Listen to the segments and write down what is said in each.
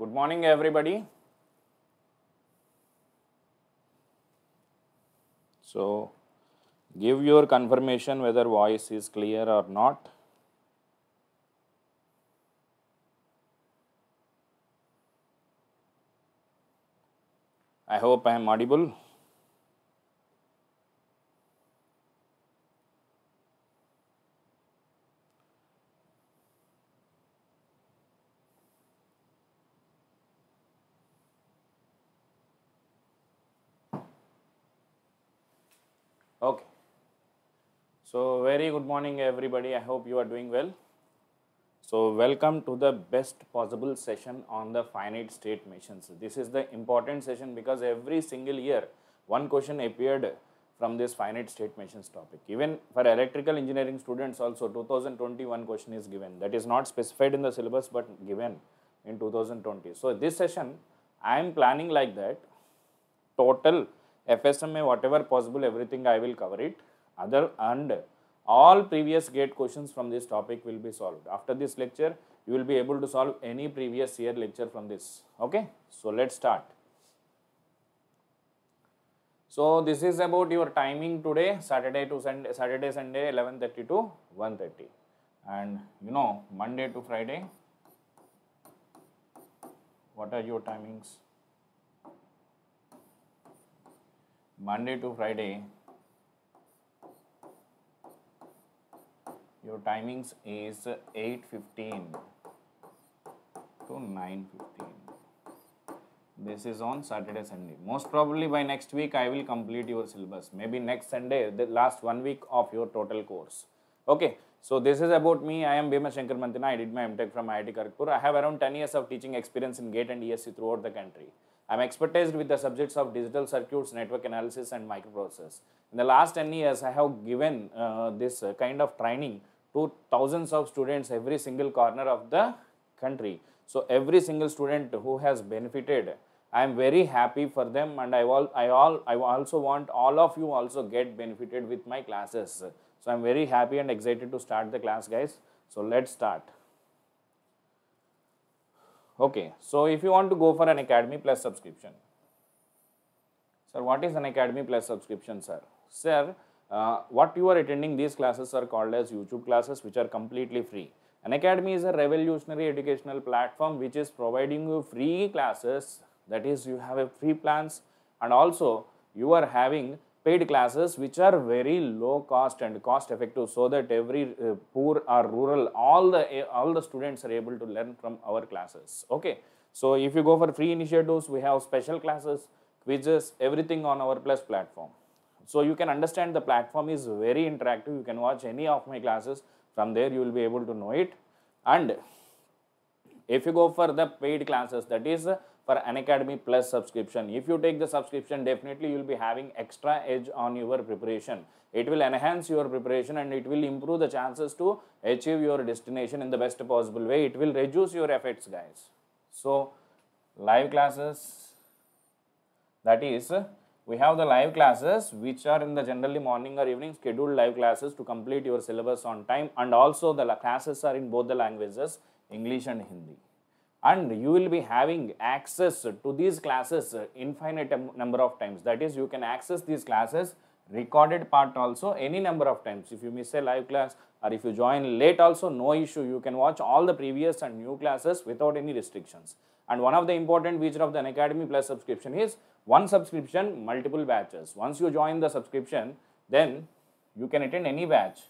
Good morning, everybody. So, give your confirmation whether voice is clear or not. I hope I am audible. very good morning everybody i hope you are doing well so welcome to the best possible session on the finite state machines this is the important session because every single year one question appeared from this finite state machines topic even for electrical engineering students also 2021 question is given that is not specified in the syllabus but given in 2020 so this session i am planning like that total fsma whatever possible everything i will cover it other and all previous gate questions from this topic will be solved. After this lecture, you will be able to solve any previous year lecture from this. Okay, so let's start. So this is about your timing today, Saturday to Sunday, Saturday, Sunday, 11:30 to 1:30, and you know Monday to Friday. What are your timings? Monday to Friday, your timings is 8.15 to 9.15 this is on Saturday Sunday most probably by next week I will complete your syllabus maybe next Sunday the last one week of your total course okay so this is about me I am Bhima Shankar Mantina I did my MTech from IIT Kharagpur I have around 10 years of teaching experience in GATE and ESC throughout the country I'm expertised with the subjects of digital circuits, network analysis and microprocess. In the last 10 years, I have given uh, this uh, kind of training to thousands of students every single corner of the country. So every single student who has benefited, I am very happy for them and I, all, I, all, I also want all of you also get benefited with my classes. So I am very happy and excited to start the class guys. So let's start. Okay, so if you want to go for an Academy Plus subscription. Sir, what is an Academy Plus subscription, sir? Sir, uh, what you are attending these classes are called as YouTube classes which are completely free. An academy is a revolutionary educational platform which is providing you free classes that is you have a free plans and also you are having paid classes which are very low cost and cost effective so that every uh, poor or rural all the uh, all the students are able to learn from our classes okay so if you go for free initiatives we have special classes quizzes everything on our plus platform so you can understand the platform is very interactive. You can watch any of my classes. From there, you will be able to know it. And if you go for the paid classes, that is for an academy plus subscription if you take the subscription definitely you will be having extra edge on your preparation it will enhance your preparation and it will improve the chances to achieve your destination in the best possible way it will reduce your efforts guys so live classes that is we have the live classes which are in the generally morning or evening scheduled live classes to complete your syllabus on time and also the classes are in both the languages English and Hindi. And you will be having access to these classes infinite number of times. That is you can access these classes recorded part also any number of times. If you miss a live class or if you join late also no issue. You can watch all the previous and new classes without any restrictions. And one of the important feature of the Academy Plus subscription is one subscription, multiple batches. Once you join the subscription, then you can attend any batch.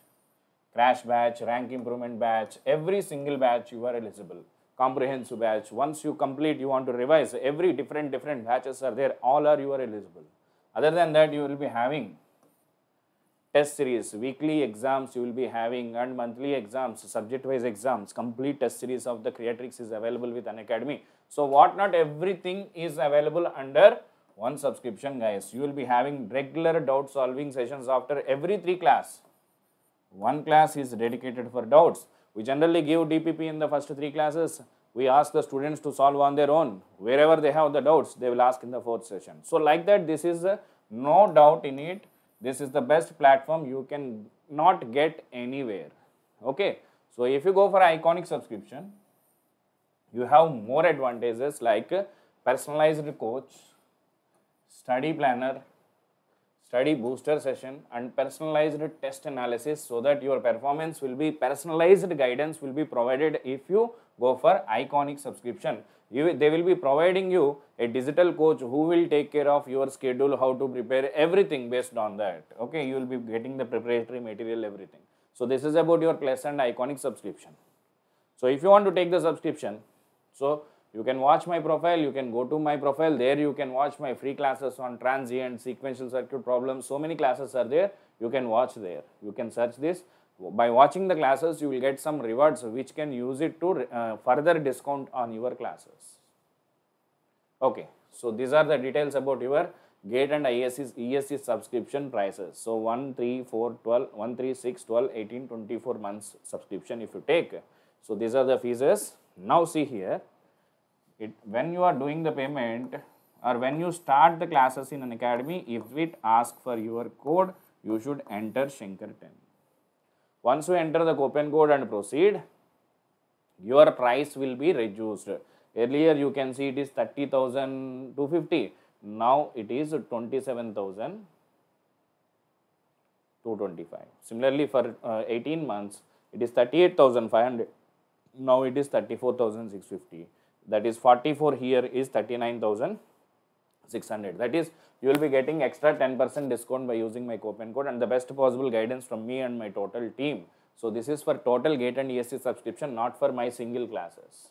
Crash batch, rank improvement batch, every single batch you are eligible. Comprehensive batch, once you complete, you want to revise, every different, different batches are there, all are you are eligible. Other than that, you will be having test series, weekly exams you will be having and monthly exams, subject wise exams, complete test series of the Creatrix is available with an academy. So what not everything is available under one subscription guys. You will be having regular doubt solving sessions after every three class. One class is dedicated for doubts. We generally give DPP in the first three classes. We ask the students to solve on their own. Wherever they have the doubts, they will ask in the fourth session. So like that, this is uh, no doubt in it. This is the best platform you can not get anywhere. Okay. So if you go for iconic subscription, you have more advantages like personalized coach study planner study booster session and personalized test analysis so that your performance will be personalized guidance will be provided if you go for iconic subscription you, they will be providing you a digital coach who will take care of your schedule how to prepare everything based on that okay you will be getting the preparatory material everything so this is about your pleasant iconic subscription so if you want to take the subscription so, you can watch my profile, you can go to my profile, there you can watch my free classes on transient, sequential circuit problems, so many classes are there, you can watch there, you can search this. By watching the classes, you will get some rewards which can use it to uh, further discount on your classes. Okay, so these are the details about your GATE and ESC subscription prices. So 1, 3, 4, 12, 1, 3, 6, 12, 18, 24 months subscription if you take. So these are the fees now see here, it when you are doing the payment or when you start the classes in an academy, if it asks for your code, you should enter ten. Once you enter the coupon code and proceed, your price will be reduced. Earlier you can see it is 30,250. Now it is 27,225. Similarly, for uh, 18 months, it is 38,500 now it is 34,650 that is 44 here is 39,600 that is you will be getting extra 10% discount by using my coupon code and the best possible guidance from me and my total team. So this is for total gate and ESC subscription not for my single classes.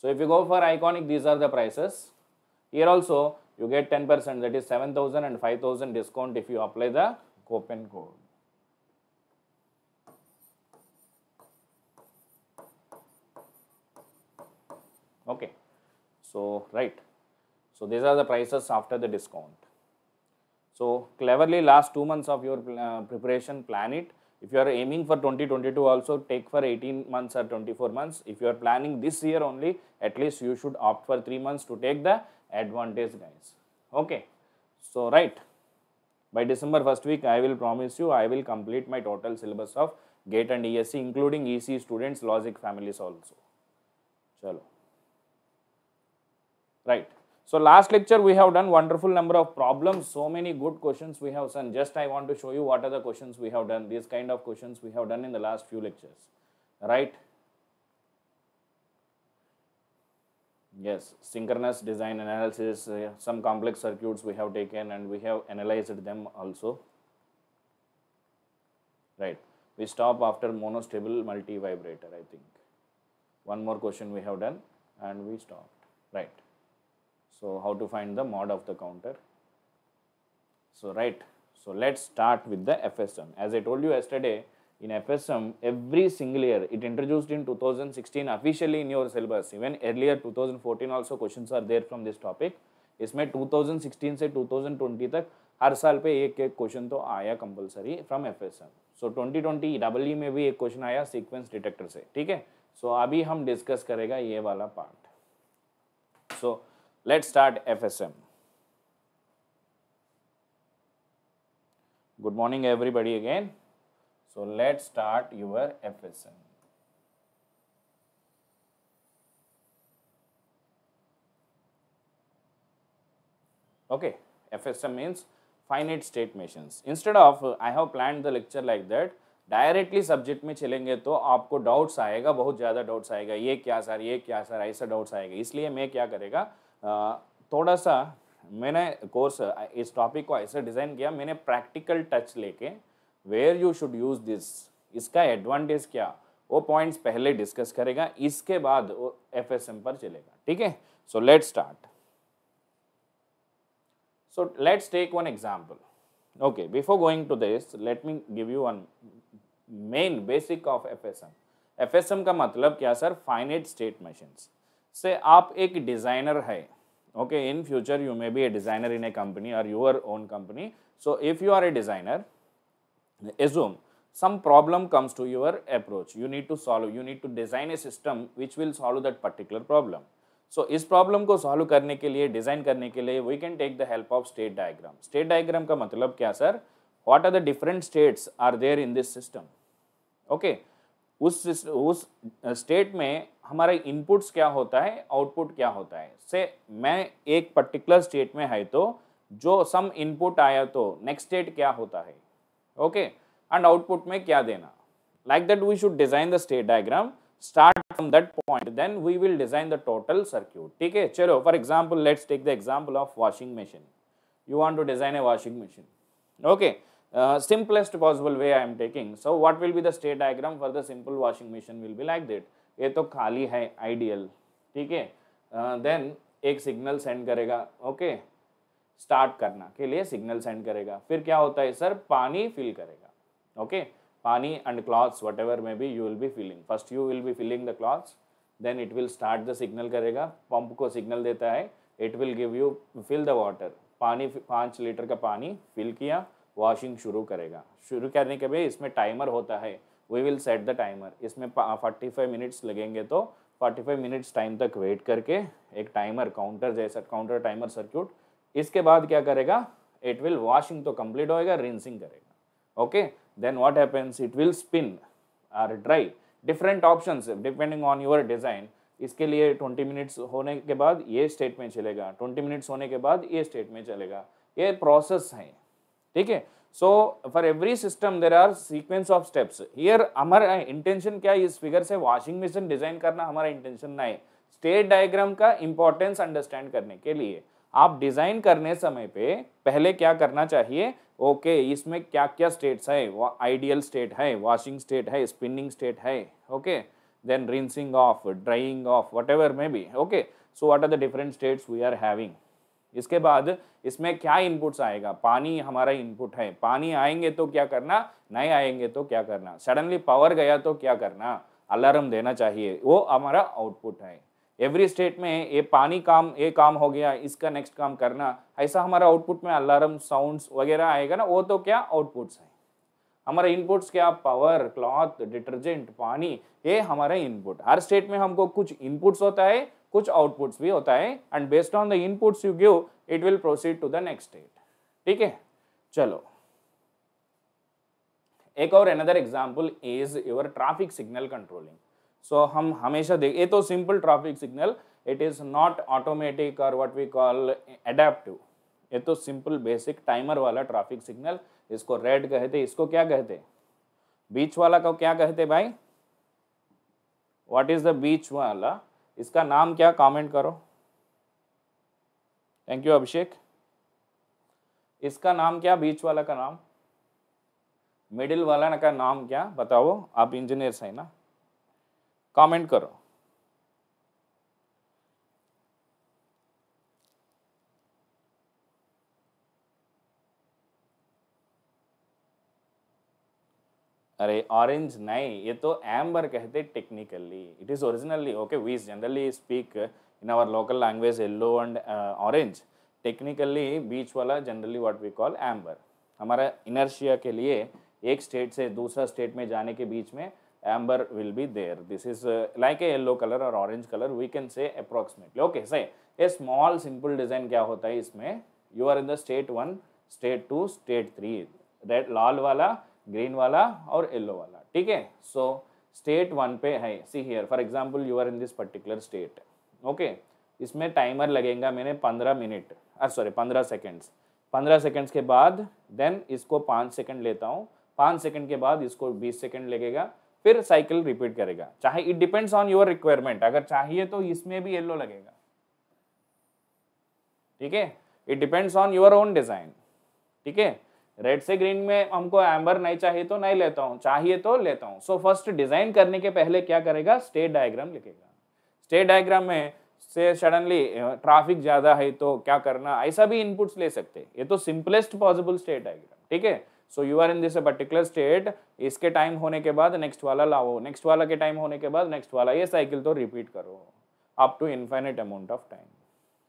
So if you go for iconic these are the prices. Here also you get 10% that is 7000 and 5000 discount if you apply the coupon code. okay so right so these are the prices after the discount so cleverly last 2 months of your uh, preparation plan it if you are aiming for 2022 also take for 18 months or 24 months if you are planning this year only at least you should opt for 3 months to take the advantage guys okay so right by december first week i will promise you i will complete my total syllabus of gate and esc including ec students logic families also chalo right. So last lecture we have done wonderful number of problems, so many good questions we have done. Just I want to show you what are the questions we have done, these kind of questions we have done in the last few lectures, right. Yes, synchronous design analysis, uh, some complex circuits we have taken and we have analyzed them also, right. We stop after monostable multi-vibrator, I think. One more question we have done and we stopped, right. So how to find the mod of the counter? So right, so let's start with the FSM. As I told you yesterday, in FSM, every single year, it introduced in 2016 officially in your syllabus. Even earlier 2014 also questions are there from this topic. isme 2016 se 2020 tak har saal pe ek ek question to aaya compulsory from fsm so 2020 so twenty twenty double E में भी एक question आया sequence detector so, abhi hum discuss karega ye wala part so, Let's start FSM. Good morning everybody again. So let's start your FSM. Okay, FSM means finite state machines. Instead of I have planned the lecture like that, directly subject में चलेंगे तो आपको doubts आएगा बहुत ज़्यादा doubts आएगा ये क्या सर ये क्या सर ऐसा डाउट्स आएगा इसलिए मैं क्या करेगा थोड़ा सा मैंने कोर्स इस टॉपिक को ऐसे डिज़ाइन किया मैंने प्रैक्टिकल टच लेके where you should use this इसका एडवांटेज क्या वो पॉइंट्स पहले डिस्कस करेगा इसके बाद वो एफ पर चलेगा ठीक है so let start example okay before going to this let me give you one main basic of F S M F S M का मतलब क्या सर फाइनेट स्टेट मशीन्स से आप एक डिज़ाइनर है okay in future you may be a designer in a company और your own company so if you are a designer assume some problem comes to your approach you need to solve you need to design a system which will solve that particular problem so इस problem को solve करने के लिए design करने के लिए we can take the help of state diagram state diagram का मतलब क्या sir what are the different states are there in this system okay उस उस स्टेट में हमारा इनपुट्स क्या होता है आउटपुट क्या होता है से मैं एक पर्टिकुलर स्टेट में है तो जो सम इनपुट आया तो नेक्स्ट स्टेट क्या होता है ओके एंड आउटपुट में क्या देना like that we should design the state diagram start from that point then we will design the total circuit ठीक है चलो for example let's take the example of washing machine you want to design a washing machine okay uh, simplest possible way I am taking. So what will be the state diagram for the simple washing machine will be like that. ये तो खाली है ideal ठीक है then uh, एक signal send करेगा okay okay? Start करना के लिए सिग्नल सेंड करेगा फिर क्या होता है सर पानी फिल करेगा ओके okay? पानी and clothes whatever may be you will be filling first you will be filling the clothes then it will start the signal करेगा पंप को सिग्नल देता है it will give you fill the water पानी पाँच litre का पानी fill किया washing शुरू करेगा शुरू करने के बाद इसमें टाइमर होता है we will set the timer इसमें फोर्टी फाइव मिनट्स लगेंगे तो फोर्टी फाइव मिनट्स टाइम तक वेट करके एक टाइमर काउंटर जैसा काउंटर टाइमर सर्क्यूट इसके बाद क्या करेगा इट विल वॉशिंग तो कंप्लीट होएगा रिंसिंग करेगा okay then what happens it will spin or dry different option depending on your design इसके लिए ट्वेंटी मिनट्स होने के बाद ये स्टेट में चलेगा ट्वेंटी मिनट्स होने के बाद ये स्टेट में चलेगा ये प्रोसेस है ठीक है so for every system there are sequence of steps here हमारा इंटेंशन क्या है इस फिगर से वॉशिंग मशीन डिजाइन करना हमारा इंटेंशन ना है स्टेट डायग्राम का इंपॉर्टेंस अंडरस्टैंड करने के लिए आप डिजाइन करने समय पे पहले क्या करना चाहिए ओके okay, इसमें क्या क्या स्टेट्स है आइडियल स्टेट है वॉशिंग स्टेट है स्पिनिंग स्टेट है okay then rinsing of drying of whatever may be okay so what are the different states we are having इसके बाद इसमें क्या इनपुट्स आएगा पानी हमारा इनपुट है पानी आएंगे तो क्या करना नहीं आएंगे तो क्या करना सडनली पावर गया तो क्या करना अलार्म देना चाहिए वो हमारा आउटपुट है एवरी स्टेट में ये पानी काम ये काम हो गया इसका नेक्स्ट काम करना ऐसा हमारा आउटपुट में अलार्म साउंड्स वगैरह आएगा ना वो तो क्या आउटपुट्स है हमारा इनपुट्स क्या पावर क्लॉथ डिटर्जेंट पानी ये हमारा इनपुट हर स्टेट में हमको कुछ इनपुट्स होता है कुछ आउटपुट्स भी होता है and based on the inputs you give it will proceed to the next state ठीक है चलो एक और another example is your traffic signal controlling so हम हमेशा देख ये तो simple traffic signal it is not automatic और व्हाट वी कॉल एडेप्टिव ये तो सिंपल बेसिक टाइमर वाला ट्रैफिक सिग्नल इसको रेड कहते इसको क्या कहते बीच वाला को क्या कहते भाई व्हाट इज द बीच वाला इसका नाम क्या कमेंट करो थैंक यू अभिषेक इसका नाम क्या बीच वाला का नाम मिडिल वाला का नाम क्या बताओ आप इंजीनियर्स हैं ना कमेंट करो अरे ऑरेंज नहीं ये तो एम्बर कहते technically it is originally okay we generally speak in our local language yellow and orange technically बीच वाला generally what we call amber हमारा इनर्शिया के लिए एक स्टेट से दूसरा स्टेट में जाने के बीच में amber will be there this is like a yellow colour और orange colour we can say approximately okay सही ये स्मॉल सिंपल डिजाइन क्या होता है इसमें you are in the state one state two state three red लाल वाला green वाला और येलो वाला ठीक है सो स्टेट वन पे है see here for example you are in this particular state okay इसमें टाइमर लगेगा मैंने पंद्रह मिनट सॉरी uh, पंद्रह सेकेंड्स पंद्रह सेकेंड्स के बाद देन इसको पाँच सेकेंड लेता हूँ पाँच सेकेंड के बाद इसको बीस सेकेंड लगेगा फिर साइकिल रिपीट करेगा चाहे it depends on your requirement अगर चाहिए तो इसमें भी येलो लगेगा ठीक है it depends on your own design ठीक है रेड से ग्रीन में हमको एम्बर नहीं चाहिए तो नहीं लेता हूँ चाहिए तो लेता हूँ सो फर्स्ट डिजाइन करने के पहले क्या करेगा स्टेट डायग्राम लिखेगा स्टेट डायग्राम में से सडनली ट्रैफिक ज़्यादा है तो क्या करना ऐसा भी इनपुट्स ले सकते हैं ये तो सिंपलेस्ट पॉसिबल स्टेट डायग्राम ठीक है so you are in this particular state इसके टाइम होने के बाद नेक्स्ट वाला लाओ नेक्स्ट वाला के टाइम होने के बाद नेक्स्ट वाला ये साइकिल तो रिपीट करो up to infinite amount of time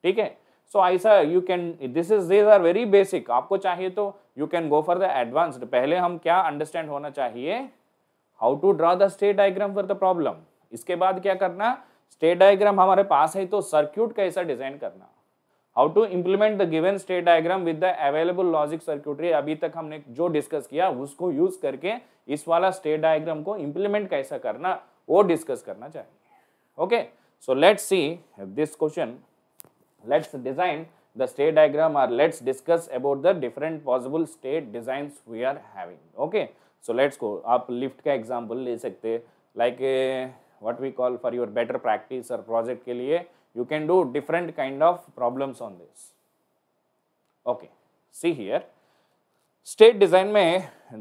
ठीक है सो so, ऐसा you can this is this are very basic आपको चाहिए तो you can go for the advanced पहले हम क्या अंडरस्टैंड होना चाहिए how to draw the state diagram for the problem इसके बाद क्या करना स्टेट डायग्राम हमारे पास है तो सर्क्यूट कैसा डिजाइन करना how to implement the given state diagram with the available logic circuitry अभी तक हमने जो डिस्कस किया उसको यूज करके इस वाला स्टेट डायग्राम को इम्प्लीमेंट कैसा करना वो डिस्कस करना चाहिए okay so let's see this question Let's design the state diagram or let's discuss about the different possible state designs we are having. Okay. So, let's go. up lift का example ले like eh, what we call for your better practice or project के लिए you can do different kind of problems on this. Okay. See here. State design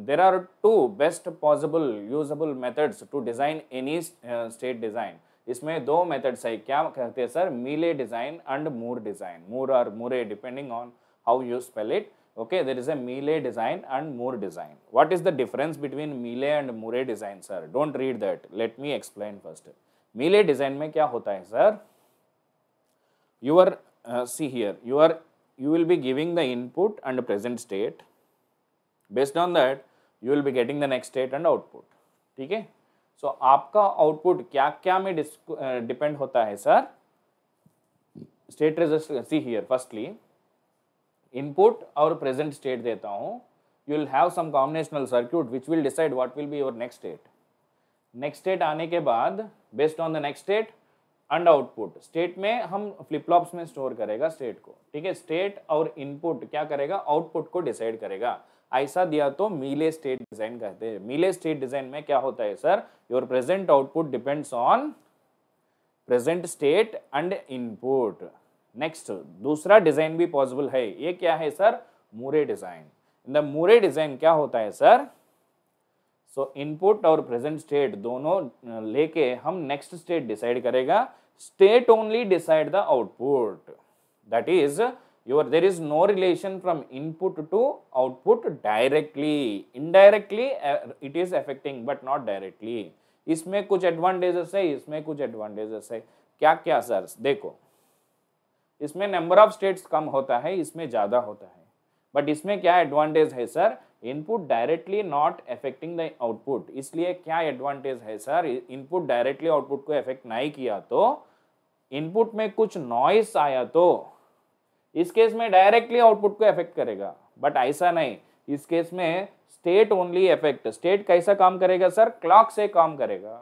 there are two best possible usable methods to design any uh, state design. इसमें दो methods है क्या कहते हैं sir Mealy design and Moore design Moore और Moore depending on how you spell it okay there is a Mealy design and Moore design what is the difference between Mealy and Moore design sir don't read that let me explain first Mealy design में क्या होता है sir you are see here you are you will be giving the input and present state based on that you will B getting the next state and output ठीक है so so, आपका output क्या क्या में depend होता है sir state register see here firstly input और present state देता हूँ you will have some combinational circuit which will decide what will be your next state next state आने के बाद based on the next state and output state में हम फ्लिपलॉप्स में store करेगा स्टेट को ठीक है स्टेट और इनपुट क्या करेगा आउटपुट को डिसाइड करेगा ऐसा दिया तो मीले स्टेट डिजाइन कहते हैं मीले स्टेट डिजाइन में क्या होता है sir your present output depends on present state and input next दूसरा डिजाइन भी पॉसिबल है ये क्या है sir Moore design in the Moore design क्या होता है सर सो so, इनपुट और प्रेजेंट स्टेट दोनों लेके हम नेक्स्ट स्टेट डिसाइड करेगा state only decide the output that is your there is no relation from input to output directly indirectly uh, it is affecting but not directly इसमें कुछ advantages है इसमें कुछ advantages है क्या क्या सर देखो इसमें नंबर ऑफ स्टेट्स कम होता है इसमें ज़्यादा होता है बट इसमें क्या एडवांटेज है sir input directly not affecting the output इसलिए क्या एडवांटेज है सर इनपुट डायरेक्टली आउटपुट को अफेक्ट नहीं किया तो इनपुट में कुछ नॉइस आया तो इस केस में डायरेक्टली आउटपुट को इफेक्ट करेगा बट ऐसा नहीं इस केस में स्टेट ओनली इफेक्ट स्टेट कैसा काम करेगा सर क्लॉक से काम करेगा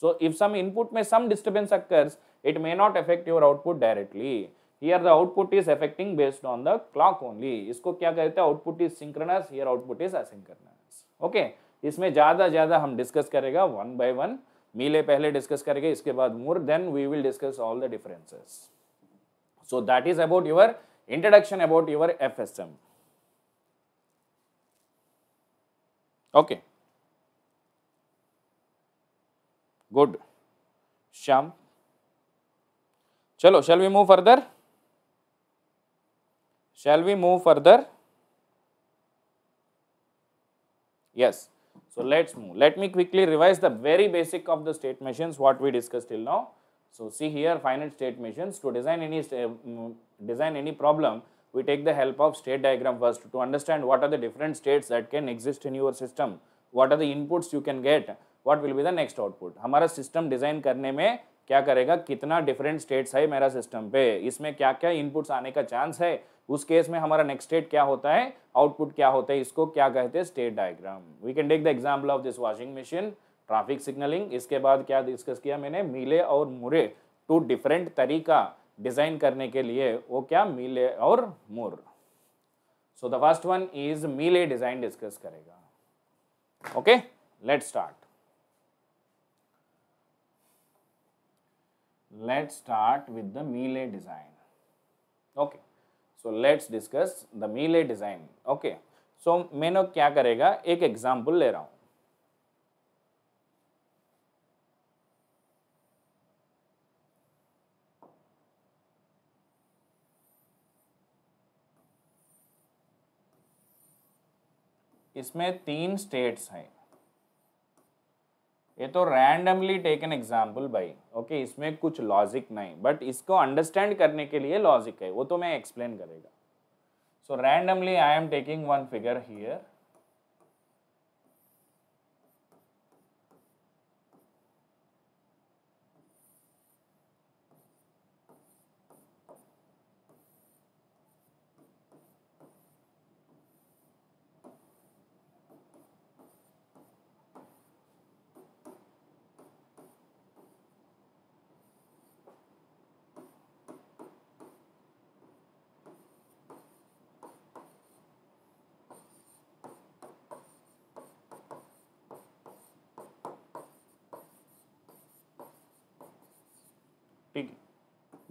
सो इफ सम इनपुट में some disturbance occurs it may not effect your output directly here the output is effecting based on the clock only इसको क्या कहते हैं output is synchronous here output is asynchronous okay इसमें ज़्यादा ज़्यादा हम discuss करेगा वन बाय वन मिले पहले डिस्कस करेंगे इसके बाद more then we will discuss all the differences so that is about your introduction about your FSM. Okay. Good. Sham. Chalo, shall we move further? Shall we move further? Yes. So, let us move. Let me quickly revise the very basic of the state machines what we discussed till now. So see here finite state machines to design any uh, design any problem we take the help of state diagram first to understand what are the different states that can exist in your system what are the inputs you can get what will be the next output hamara system design karne mein kya karega kitna different states hai mera system pe isme kya kya inputs aane ka chance hai us case mein hamara next state kya hota hai output kya hota hai isko kya kehte हैं state diagram we can take the example of this washing machine traffic signalling इसके बाद क्या discuss किया मैंने मीले और मुरे to different तरीका डिज़ाइन करने के लिए वो क्या मीले और Moore so the first one is Mealy design discuss करेगा okay let start let's start with the melee design okay so let's discuss the melee design okay so मैंने क्या करेगा एक एग्जाम्पल ले रहा हूं इसमें तीन स्टेट्स हैं ये तो रैंडमली टेक एन एग्जाम्पल भाई ओके इसमें कुछ लॉजिक नहीं बट इसको अंडरस्टैंड करने के लिए लॉजिक है वो तो मैं एक्सप्लेन करेगा so randomly I am taking one figure here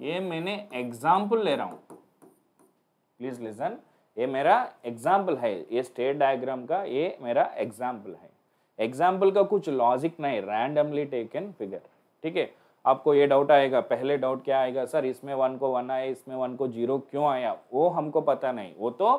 ये मैंने एग्जाम्पल ले रहा हूं प्लीज लिसन ये मेरा एग्जाम्पल है ये स्टेट डायग्राम का ये मेरा एग्जाम्पल है एग्जाम्पल का कुछ लॉजिक नहीं रैंडमली टेकन फिगर ठीक है आपको ये डाउट आएगा पहले डाउट क्या आएगा सर इसमें वन को वन आया इसमें वन को जीरो क्यों आया वो हमको पता नहीं वो तो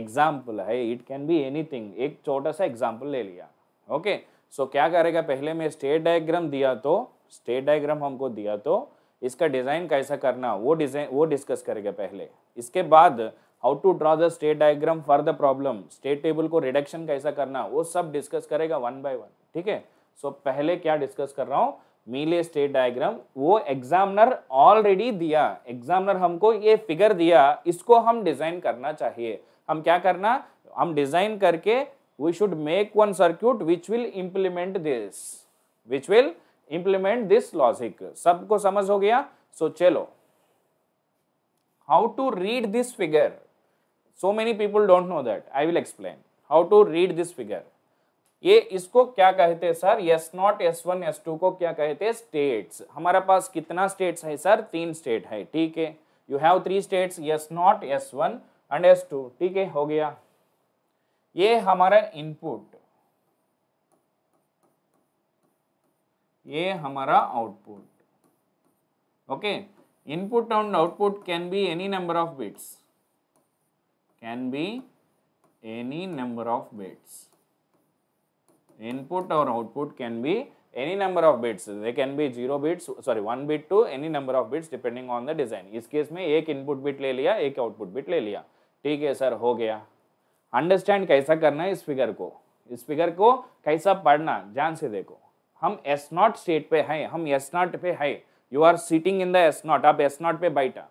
एग्जाम्पल है इट कैन बी एनीथिंग एक छोटा सा एग्जाम्पल ले लिया ओके okay? सो so, क्या करेगा पहले मैं स्टेट डायग्राम दिया तो स्टेट डायग्राम हमको दिया तो इसका डिज़ाइन कैसा करना वो डिज़ाइन वो डिस्कस करेगा पहले इसके बाद how to draw the state diagram for the problem state table को रिडक्शन कैसा करना वो सब डिस्कस करेगा वन बाय वन ठीक है सो पहले क्या डिस्कस कर रहा हूँ मीले स्टेट डायग्राम वो एग्जामिनर ऑलरेडी दिया एग्जामिनर हमको ये फिगर दिया इसको हम डिज़ाइन करना चाहिए हम क्या करना हम डिज़ाइन करके we should make one circuit which will implement this which will implement this logic सबको समझ हो गया सो so, चलो how to read this figure so many people don't know that I will explain how to read this figure ये इसको क्या कहते हैं sir S naught S one S two को क्या कहते हैं स्टेट्स हमारे पास कितना स्टेट्स है सर तीन स्टेट है ठीक है you have three states S naught S one and S two ठीक है हो गया ये हमारा इनपुट ये हमारा output okay input and output can be any number of bits can be any number of bits input और output can be any number of bits they can be zero bits sorry one bit to any number of bits depending on the design इस case में एक input bit ले लिया एक output bit ले लिया ठीक है सर हो गया अंडरस्टैंड कैसा करना है इस फिगर को इस फिगर को कैसा पढ़ना ध्यान से देखो हम एस नॉट स्टेट पे हैं हम एस नॉट पे हैं you are sitting in the S naught आप एस नॉट पे बैठा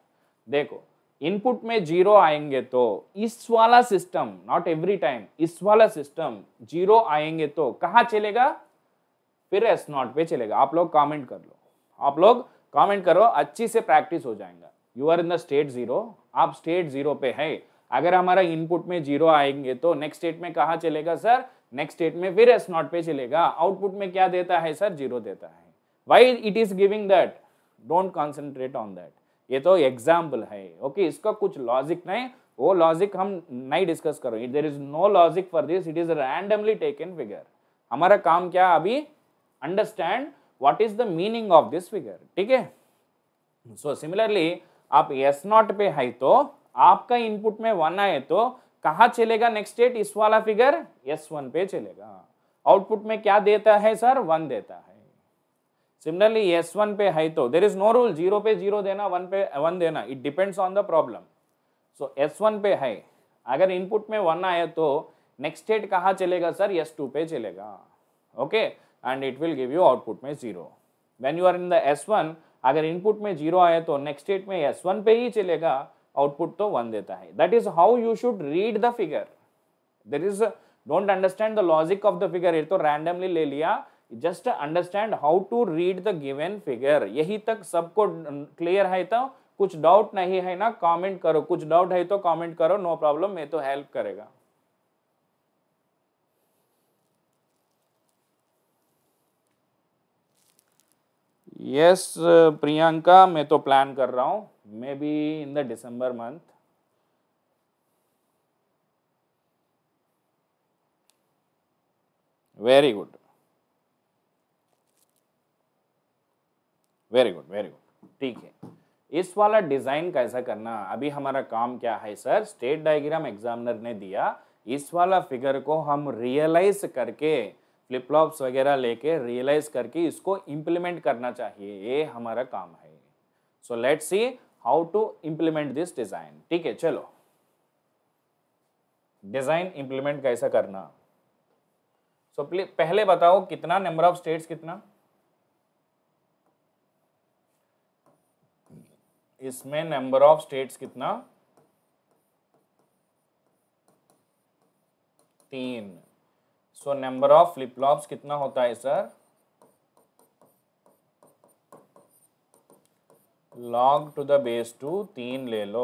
देखो इनपुट में जीरो आएंगे तो इस वाला सिस्टम नॉट एवरी टाइम इस वाला सिस्टम जीरो आएंगे तो कहाँ चलेगा फिर एस नॉट पे चलेगा आप लोग कमेंट कर लो आप लोग कमेंट करो अच्छी से प्रैक्टिस हो जाएगा you are in the state zero आप स्टेट जीरो पे है अगर हमारा इनपुट में जीरो आएंगे तो नेक्स्ट स्टेट में कहाँ चलेगा सर नेक्स्ट स्टेट में फिर एस नॉट पे चलेगा आउटपुट में क्या देता है सर जीरो देता है why it is giving that don't concentrate on that ये तो एग्जाम्पल है ओके okay, इसका कुछ लॉजिक नहीं वो लॉजिक हम नहीं डिस्कस करो it there is no logic for this it is randomly taken figure हमारा काम क्या अभी understand what is the meaning of this figure ठीक है सो सिमिलरली आप एस नॉट पे है तो आपका इनपुट में वन आए तो कहा चलेगा नेक्स्ट डेट इस वाला फिगर एस वन पे चलेगा आउटपुट में क्या देता है सर वन देता है सिमिलरली एस वन पे है तो there is no rule zero पे जीरो देना वन पे वन देना it depends on the problem so S one पे है अगर इनपुट में वन आया तो नेक्स्ट स्टेट कहाँ चलेगा सर एस टू पे चलेगा okay and it will give you output में zero when you are in the S one अगर इनपुट में जीरो आए तो नेक्स्ट स्टेट में एस वन पे ही चलेगा आउटपुट तो वन देता है that is how you should read the figure there is don't understand the logic of the figure ये तो रैंडमली ले लिया just understand how to read the given figure यही तक सबको क्लियर है तो कुछ डाउट नहीं है ना कमेंट करो कुछ डाउट है तो कमेंट करो नो प्रॉब्लम मैं तो हेल्प करेगा यस yes, प्रियंका मैं तो प्लान कर रहा हूं maybe in the December month. Very good. Very good very good ठीक है इस वाला डिज़ाइन कैसा करना अभी हमारा काम क्या है सर स्टेट डायग्राम एग्जामिनर ने दिया इस वाला फिगर को हम रियलाइज करके फ्लिप फ्लॉप्स वगैरह लेके रियलाइज करके इसको इंप्लीमेंट करना चाहिए ये हमारा काम है so let's see how to implement this design ठीक है चलो डिज़ाइन इंप्लीमेंट कैसा करना सो so, पहले बताओ कितना नंबर ऑफ स्टेट्स कितना इसमें नंबर ऑफ स्टेट्स कितना तीन so number of flip flops कितना होता है sir log to the base 2 3 ले लो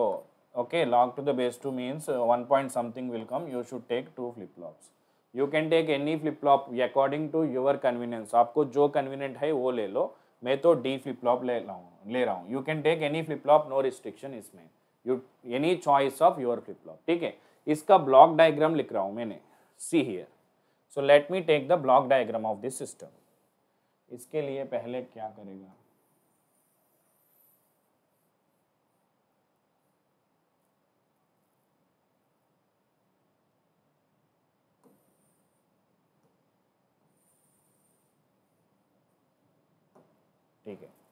okay log to the base 2 means uh, 1 point something will come you should take two flip flops you can take any flip flop according to your convenience आपको जो convenient है वो ले लो मैं तो D flip flop ले रहा हूँ ले रहा हूँ you can take any flip flop no restriction इसमें you any choice of your flip flop ठीक है इसका ब्लॉक डायग्राम लिख रहा हूँ मैंने see here so let me take the block diagram of this system इसके लिए पहले क्या करेगा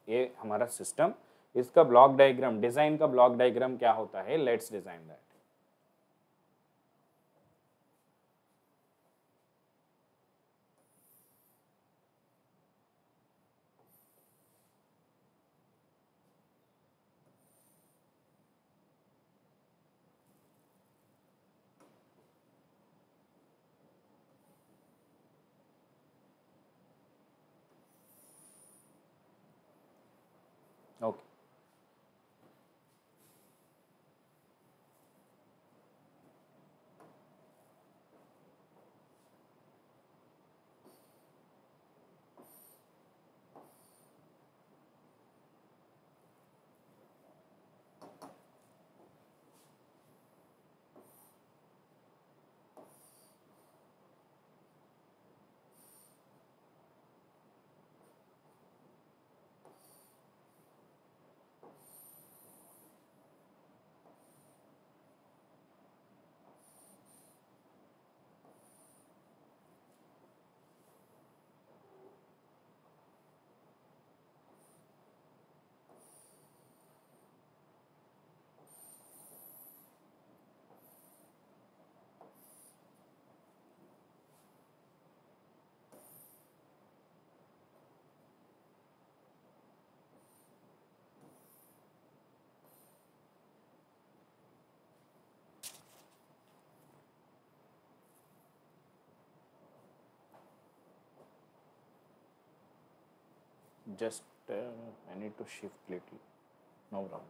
ये हमारा सिस्टम इसका ब्लॉक डायग्राम डिज़ाइन का ब्लॉक डायग्राम क्या होता है let's design that just uh, I need to shift little. No problem.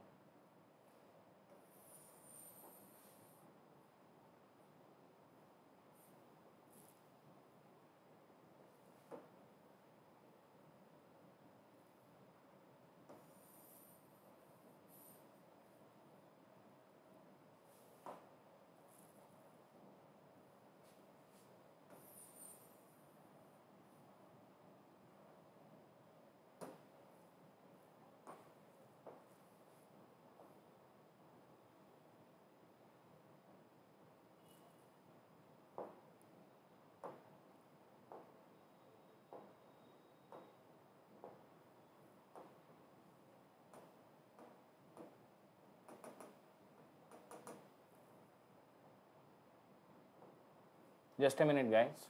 Just a minute guys.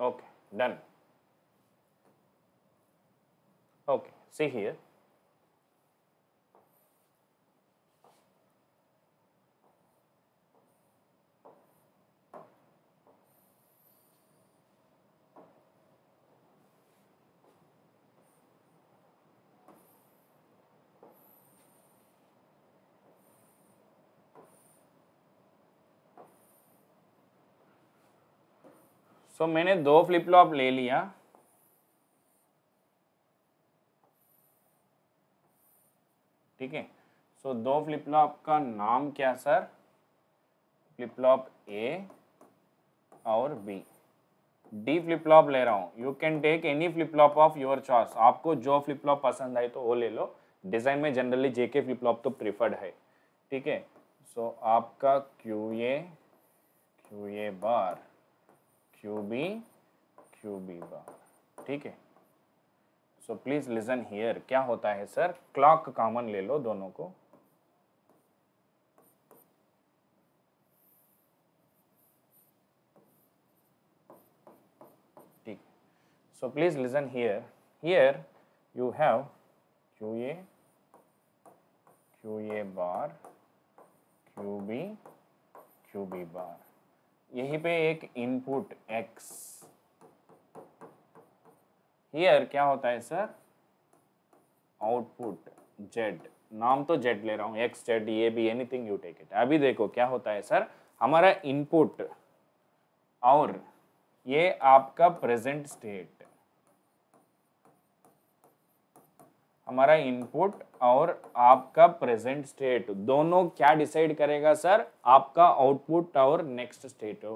Okay, done. Okay, see here so so, मैंने दो फ्लिप फ्लॉप ले लिया ठीक है सो दो फ्लिप फ्लॉप का नाम क्या सर फ्लिप फ्लॉप ए और बी डी फ्लिप फ्लॉप ले रहा हूँ you can take any flip flop of your choice आपको जो फ्लिप फ्लॉप पसंद आए तो वो ले लो डिज़ाइन में जनरली जेके फ्लिप फ्लॉप तो प्रिफर्ड है ठीक है सो आपका Q A Q A bar Q B Q B bar ठीक है सो प्लीज लिसन हियर क्या होता है सर क्लॉक कॉमन ले लो दोनों को ठीक so please listen here here you have Q A Q A bar Q B Q B bar यहीं पे एक इनपुट एक्स हियर क्या होता है सर आउटपुट जेड नाम तो जेड ले रहा हूं एक्स जेड ये भी एनीथिंग यू टेक इट अभी देखो क्या होता है सर हमारा इनपुट और ये आपका प्रेजेंट स्टेट हमारा इनपुट और आपका प्रेजेंट स्टेट दोनों क्या डिसाइड करेगा सर आपका आउटपुट और नेक्स्ट स्टेट हो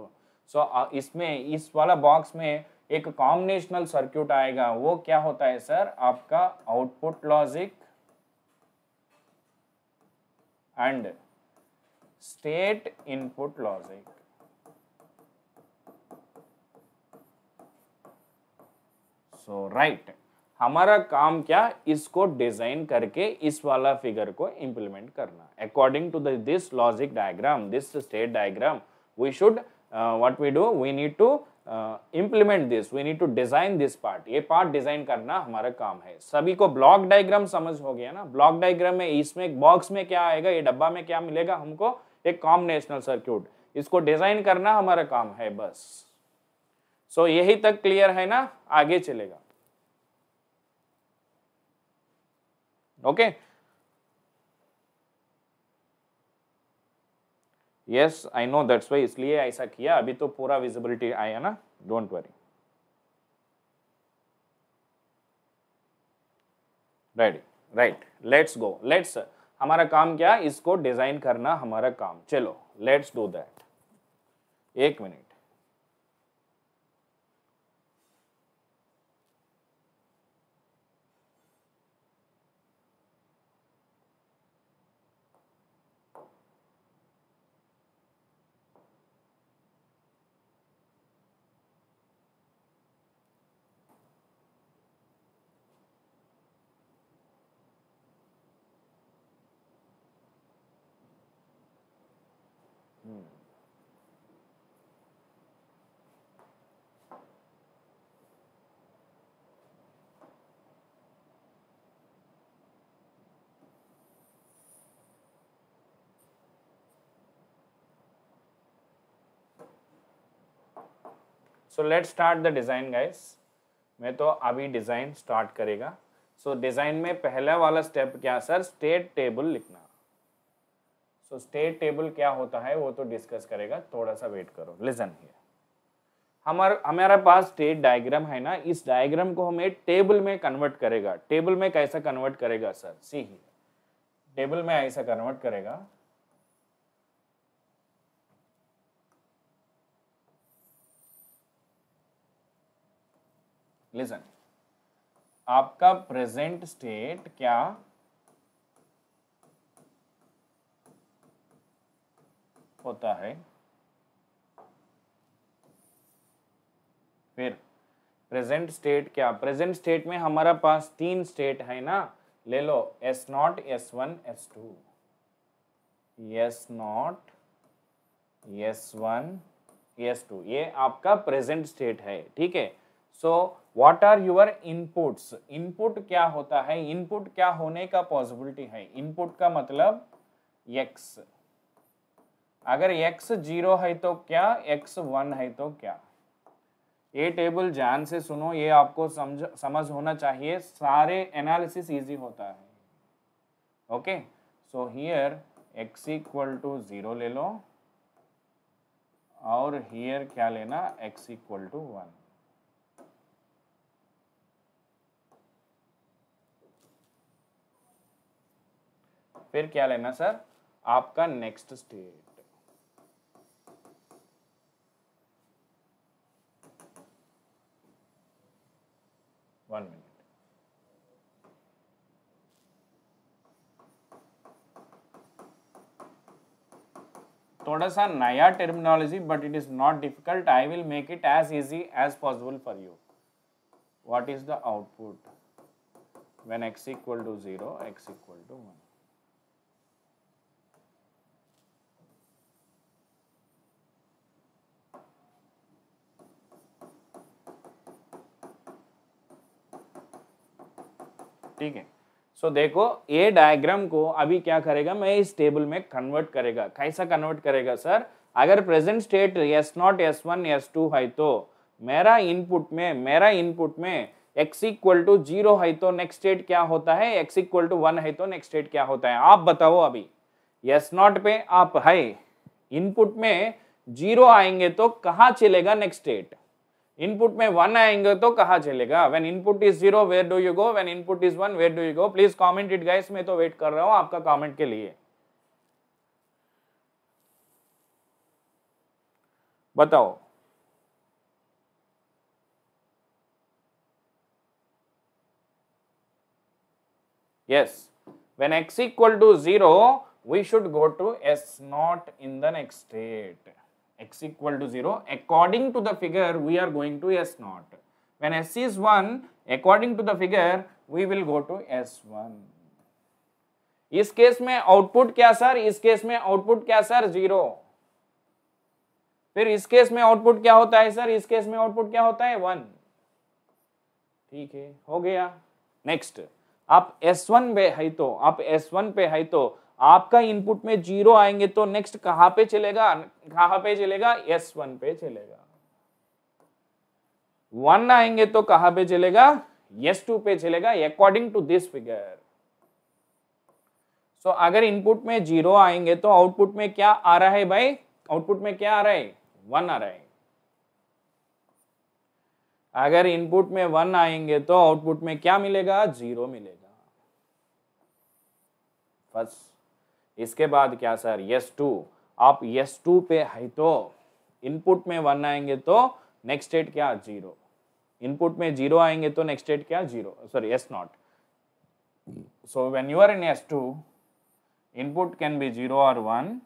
सो इसमें इस वाला बॉक्स में एक कॉम्बिनेशनल सर्क्यूट आएगा वो क्या होता है सर आपका output logic and state input logic so right हमारा काम क्या इसको डिजाइन करके इस वाला फिगर को इंप्लीमेंट करना according to this logic diagram this state diagram we should what we do we need to implement this we need to design this part ये पार्ट डिजाइन करना हमारा काम है सभी को ब्लॉक डायग्राम समझ हो गया ना ब्लॉक डायग्राम में इसमें बॉक्स में क्या आएगा ये डब्बा में क्या मिलेगा हमको एक कॉम्बिनेशनल सर्क्यूट इसको डिजाइन करना हमारा काम है बस सो so, यही तक क्लियर है ना आगे चलेगा okay yes I know that's why इसलिए ऐसा किया अभी तो पूरा विजिबिलिटी आया ना don't worry ready right let's go let's हमारा काम क्या इसको डिजाइन करना हमारा काम चलो लेट्स डू दैट एक minute so let start the design guys मैं तो अभी डिज़ाइन स्टार्ट करेगा सो so, डिज़ाइन में पहला वाला स्टेप क्या सर स्टेट टेबल लिखना सो स्टेट टेबल क्या होता है वो तो डिस्कस करेगा थोड़ा सा वेट करो लिजन हियर हमार हमारे पास स्टेट डायग्राम है ना इस डायग्राम को हमें टेबल में कन्वर्ट करेगा टेबल में कैसा कन्वर्ट करेगा सर सी ही टेबल में ऐसा कन्वर्ट करेगा लिजन आपका प्रेजेंट स्टेट क्या होता है फिर प्रेजेंट स्टेट क्या प्रेजेंट स्टेट में हमारा पास तीन स्टेट है ना ले लो S naught S one S two S naught S one S two ये आपका प्रेजेंट स्टेट है ठीक है so so, what are your inputs input क्या होता है इनपुट क्या होने का पॉसिबिलिटी है इनपुट का मतलब एक्स अगर एक्स जीरो है तो क्या एक्स वन है तो क्या ये टेबल जान से सुनो ये आपको समझ समझ होना चाहिए सारे एनालिसिस इजी होता है okay so here X equal to zero ले लो और हियर क्या लेना एक्स इक्वल टू वन फिर क्या लेना सर आपका नेक्स्ट स्टेट वन मिनट थोड़ा सा नया terminology but it is not difficult I will make it as easy as possible for you what is the output when X equal to zero X equal to one ठीक है so so, देखो ये diagram को अभी क्या करेगा मैं इस टेबल में कन्वर्ट करेगा कैसा कन्वर्ट करेगा सर अगर present state S naught S one S two है तो मेरा इनपुट में मेरा इनपुट में एक्स इक्वल टू जीरो है तो नेक्स्ट स्टेट क्या होता है एक्स इक्वल टू वन है तो नेक्स्ट स्टेट क्या होता है आप बताओ अभी एस नॉट पे आप है इनपुट में जीरो आएंगे तो कहाँ चलेगा नेक्स्ट स्टेट इनपुट में वन आएंगे तो कहा चलेगा when input is zero where do you go when input is one where do you go please comment it guys मैं तो वेट कर रहा हूं आपका कॉमेंट के लिए बताओ yes when X equal to zero we should go to S naught in the next state x equal to 0 according to the figure we are going to s naught when s is 1 according to the figure we will go to s1 इस case में output क्या sir इस case में output क्या sir zero फिर इस case में output क्या होता है सर इस केस में आउटपुट क्या होता है वन ठीक है हो गया नेक्स्ट आप S1 पे है तो आप S1 पे है तो आपका इनपुट में जीरो आएंगे तो नेक्स्ट कहां पे चलेगा कहां पे चलेगा एस वन पे चलेगा वन आएंगे तो कहां पे चलेगा एस टू पे चलेगा according to this figure so अगर इनपुट में जीरो आएंगे तो आउटपुट में क्या आ रहा है भाई आउटपुट में क्या आ रहा है वन आ रहा है अगर इनपुट में वन आएंगे तो आउटपुट में क्या मिलेगा जीरो मिलेगा बस इसके बाद क्या सर यस टू आप यस टू पे है तो इनपुट में वन आएंगे तो नेक्स्ट स्टेट क्या जीरो इनपुट में जीरो आएंगे तो नेक्स्ट स्टेट क्या zero sorry S naught so when you are in S two input can be zero और वन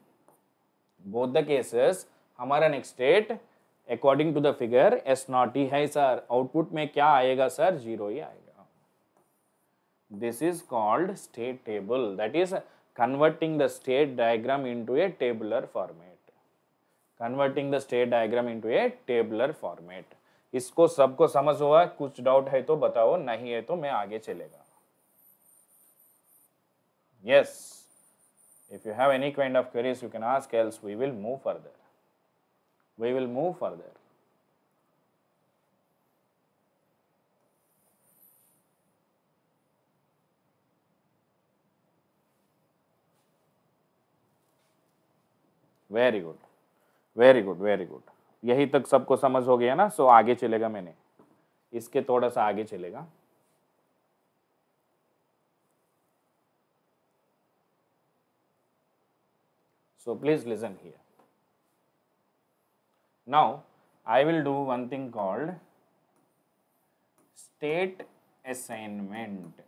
बोथ द केसेस हमारा next state according to the figure S naught ही है sir output में क्या आएगा sir zero ही आएगा this is called state table that is converting the state diagram into a tabular format converting the state diagram into a tabular format इसको सबको समझ हुआ कुछ डाउट है तो बताओ नहीं है तो मैं आगे चलेगा yes if you have any kind of queries you can ask else we will move further we will move further very good very good very good यही तक सबको समझ हो गया ना सो आगे चलेगा मैंने इसके थोड़ा सा आगे चलेगा so please listen here now I will do one thing called state assignment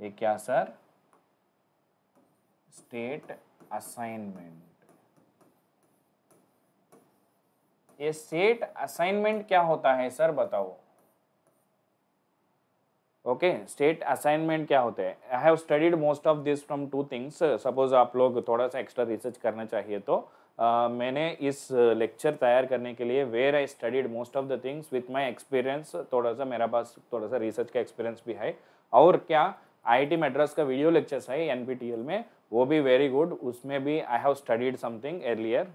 ये क्या सर स्टेट असाइनमेंट ये सेट असाइनमेंट क्या होता है सर बताओ ओके स्टेट असाइनमेंट क्या होते हैं I have studied most of this from two things suppose आप लोग थोड़ा सा एक्स्ट्रा रिसर्च करना चाहिए तो uh, मैंने इस लेक्चर तैयार करने के लिए where I studied most of the things with my experience थोड़ा सा मेरा पास थोड़ा सा रिसर्च का एक्सपीरियंस भी है और क्या आई आई टी का वीडियो लेक्चर्स है एन में वो भी वेरी गुड उसमें भी I have studied something earlier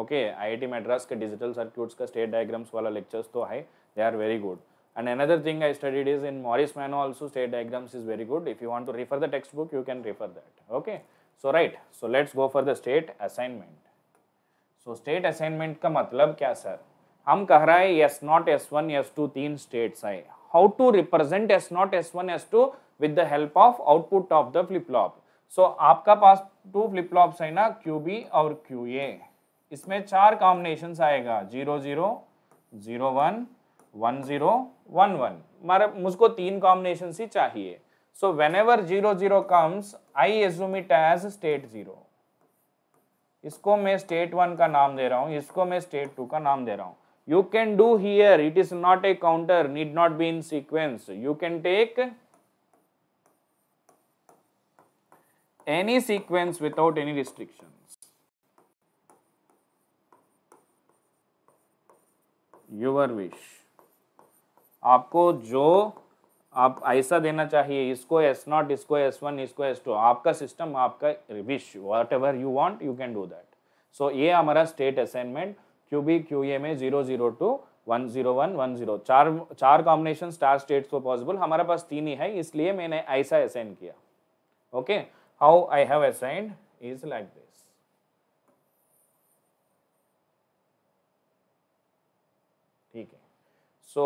okay IIT Madras के डिजिटल सर्क्यूट्स का स्टेट डायग्राम्स वाला लेक्चर्स तो है they are very good and another thing I studied is in Morris Mano also state diagrams is very good if you want to refer the text book you can refer that okay so right so let's go for the state assignment so state assignment का मतलब क्या sir हम कह रहा है S naught S one S two तीन states आए how to represent S naught S one S two with the help of output of the flip flop so so, आपका पास टू फ्लिप है ना क्यू बी और Q A इसमें चार combination आएगा zero zero zero one one zero one one मारे मुझको तीन कॉम्बिनेशन ही चाहिए so whenever zero zero comes I assume it as state zero इसको मैं स्टेट वन का नाम दे रहा हूँ इसको मैं स्टेट टू का नाम दे रहा हूँ you can do here it is not a counter need not be in sequence you can take any sequence without any restrictions. your wish आपको जो आप ऐसा देना चाहिए इसको एस नॉट इसको एस वन इसको एस टू आपका सिस्टम आपका wish whatever you want you can do that so ये हमारा state assignment Q B Q A में zero zero to one zero one one zero चार चार combination star states को possible हमारे पास तीन ही है इसलिए मैंने ऐसा असाइन किया okay okay? how I have assigned is like this. ठीक है सो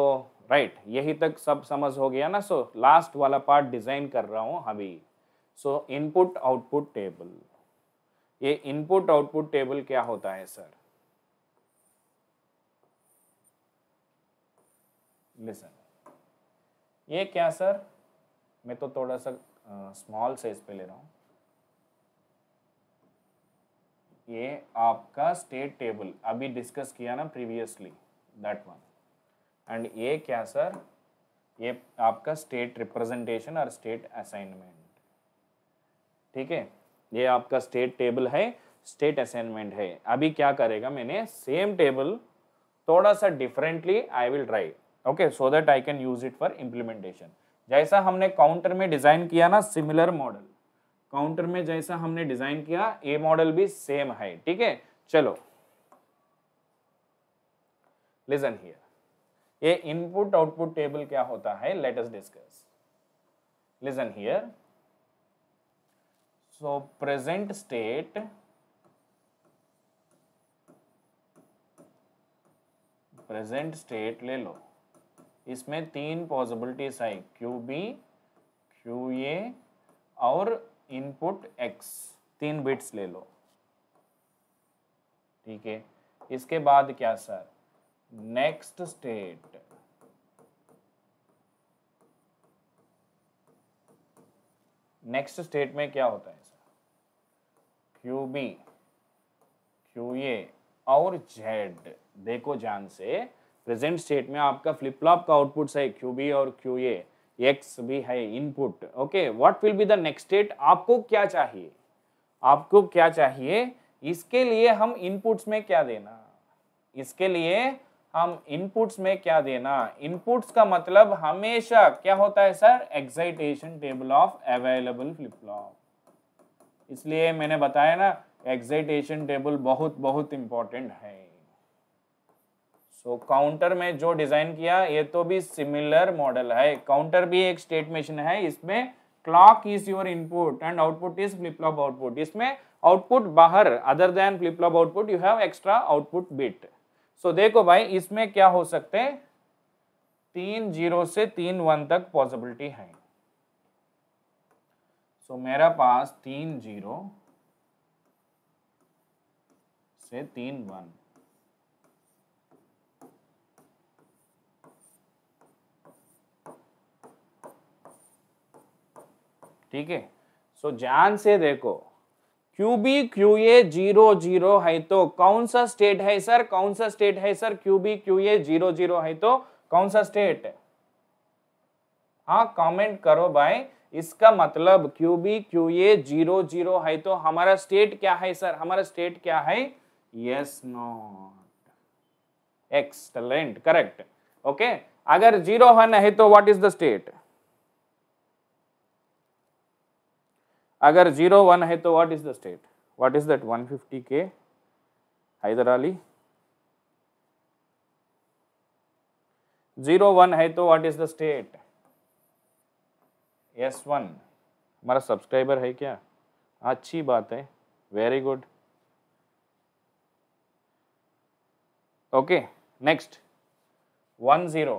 राइट यही तक सब समझ हो गया ना सो so, लास्ट वाला पार्ट डिजाइन कर रहा हूँ अभी सो इनपुट आउटपुट टेबल ये इनपुट आउटपुट टेबल क्या होता है सर लिसन ये क्या सर मैं तो थोड़ा सा स्मॉल साइज पे ले रहा हूँ ये आपका स्टेट टेबल अभी डिस्कस किया ना प्रीवियसली दैट वन एंड ये क्या सर ये आपका स्टेट रिप्रेजेंटेशन और स्टेट असाइनमेंट ठीक है ये आपका स्टेट टेबल है स्टेट असाइनमेंट है अभी क्या करेगा मैंने सेम टेबल थोड़ा सा differently I will try okay so that I can use it for implementation जैसा हमने काउंटर में डिजाइन किया ना सिमिलर मॉडल काउंटर में जैसा हमने डिजाइन किया ए मॉडल भी सेम है ठीक है चलो लिजन हियर ये इनपुट आउटपुट टेबल क्या होता है let us discuss listen here so present state present state ले लो इसमें तीन पॉसिबिलिटीज है क्यू बी क्यू ए और इनपुट एक्स तीन बिट्स ले लो ठीक है इसके बाद क्या sir next state next state में क्या होता है sir Q B Q A और जेड देखो ध्यान से प्रेजेंट स्टेट में आपका फ्लिप फ्लॉप का आउटपुट है क्यू बी और क्यू ए एक्स भी है input okay what will be the next state आपको क्या चाहिए आपको क्या चाहिए इसके लिए हम इनपुट्स में क्या देना इसके लिए हम इनपुट्स में क्या देना इनपुट्स का मतलब हमेशा क्या होता है sir excitation table of available flip flop इसलिए मैंने बताया ना एक्साइटेशन टेबल बहुत बहुत इंपॉर्टेंट है सो so, काउंटर में जो डिज़ाइन किया ये तो भी सिमिलर मॉडल है काउंटर भी एक स्टेट मशीन है इसमें clock is your input and output is flip flop output इसमें आउटपुट बाहर other than flip flop output you have extra output bit so देखो भाई इसमें क्या हो सकते तीन जीरो से तीन वन तक पॉसिबिलिटी है सो so, मेरा पास तीन जीरो से तीन वन ठीक है सो ध्यान से देखो Q B Q A zero zero है तो कौन सा स्टेट है सर कौन सा स्टेट है sir Q B Q A zero zero है तो कौन सा स्टेट हाँ कमेंट करो भाई इसका मतलब Q B Q A zero zero है तो हमारा स्टेट क्या है सर हमारा स्टेट क्या है S naught excellent correct okay अगर जीरो वन है तो व्हाट इज द स्टेट अगर जीरो वन है तो what is the state what is that one fifty के हैदर अली जीरो वन है तो what is the state S one हमारा सब्सक्राइबर है क्या अच्छी बात है very good okay next one zero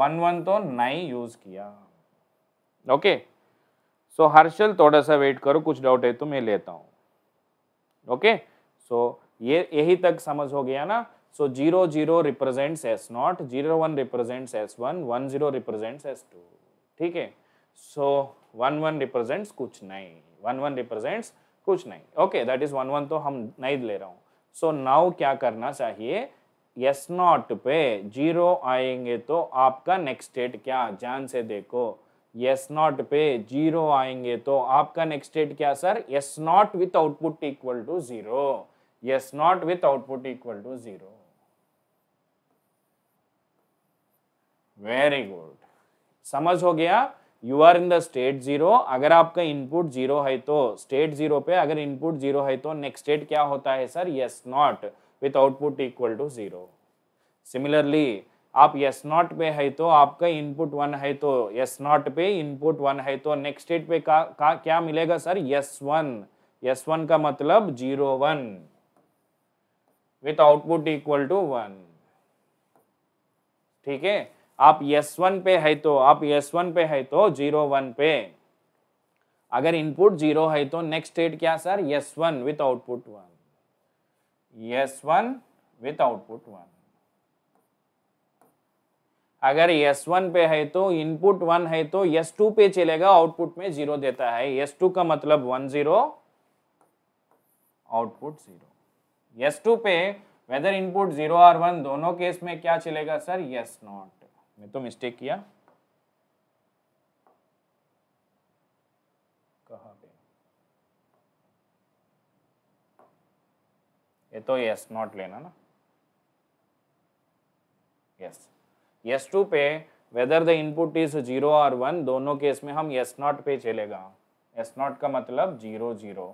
one one तो नहीं यूज किया ओके सो हर्षल थोड़ा सा वेट करो कुछ डाउट है तो मैं लेता हूँ ओके सो ये यही तक समझ हो गया ना so zero zero represents S naught zero one represents S one one zero represents S two ठीक है सो वन वन रिप्रेजेंट्स कुछ नहीं वन वन रिप्रेजेंट्स कुछ नहीं okay that is one one तो हम नहीं ले रहा हूँ सो so, नाउ क्या करना चाहिए एस नॉट पे जीरो आएंगे तो आपका नेक्स्ट स्टेट क्या जान से देखो एस नॉट पे जीरो आएंगे तो आपका नेक्स्ट स्टेट क्या sir S naught with output equal to zero S naught with output equal to zero very good समझ हो गया you are in the state zero अगर आपका इनपुट जीरो है तो स्टेट जीरो पे अगर इनपुट जीरो है तो नेक्स्ट स्टेट क्या होता है sir S naught with output equal to zero similarly आप यस नॉट पे है तो आपका इनपुट वन है तो यस नॉट पे इनपुट वन है तो नेक्स्ट स्टेट पे का, का क्या मिलेगा sir S one S one का मतलब zero one with output equal to one ठीक है आप यस वन पे है तो आप यस वन पे है तो जीरो वन पे अगर इनपुट जीरो है तो नेक्स्ट स्टेट क्या sir S one with output one S one with output one अगर S1 पे है तो इनपुट वन है तो S2 पे चलेगा आउटपुट में जीरो देता है S2 का मतलब one zero output zero S2 पे वेदर इनपुट जीरो और वन दोनों केस में क्या चलेगा सर यस नॉट मैं तो मिस्टेक किया कहा पे ये तो यस नॉट लेना ना यस yes. यस टू पे whether the input is zero और वन दोनों केस में हम यस नॉट पे चलेगा यस नॉट का मतलब zero zero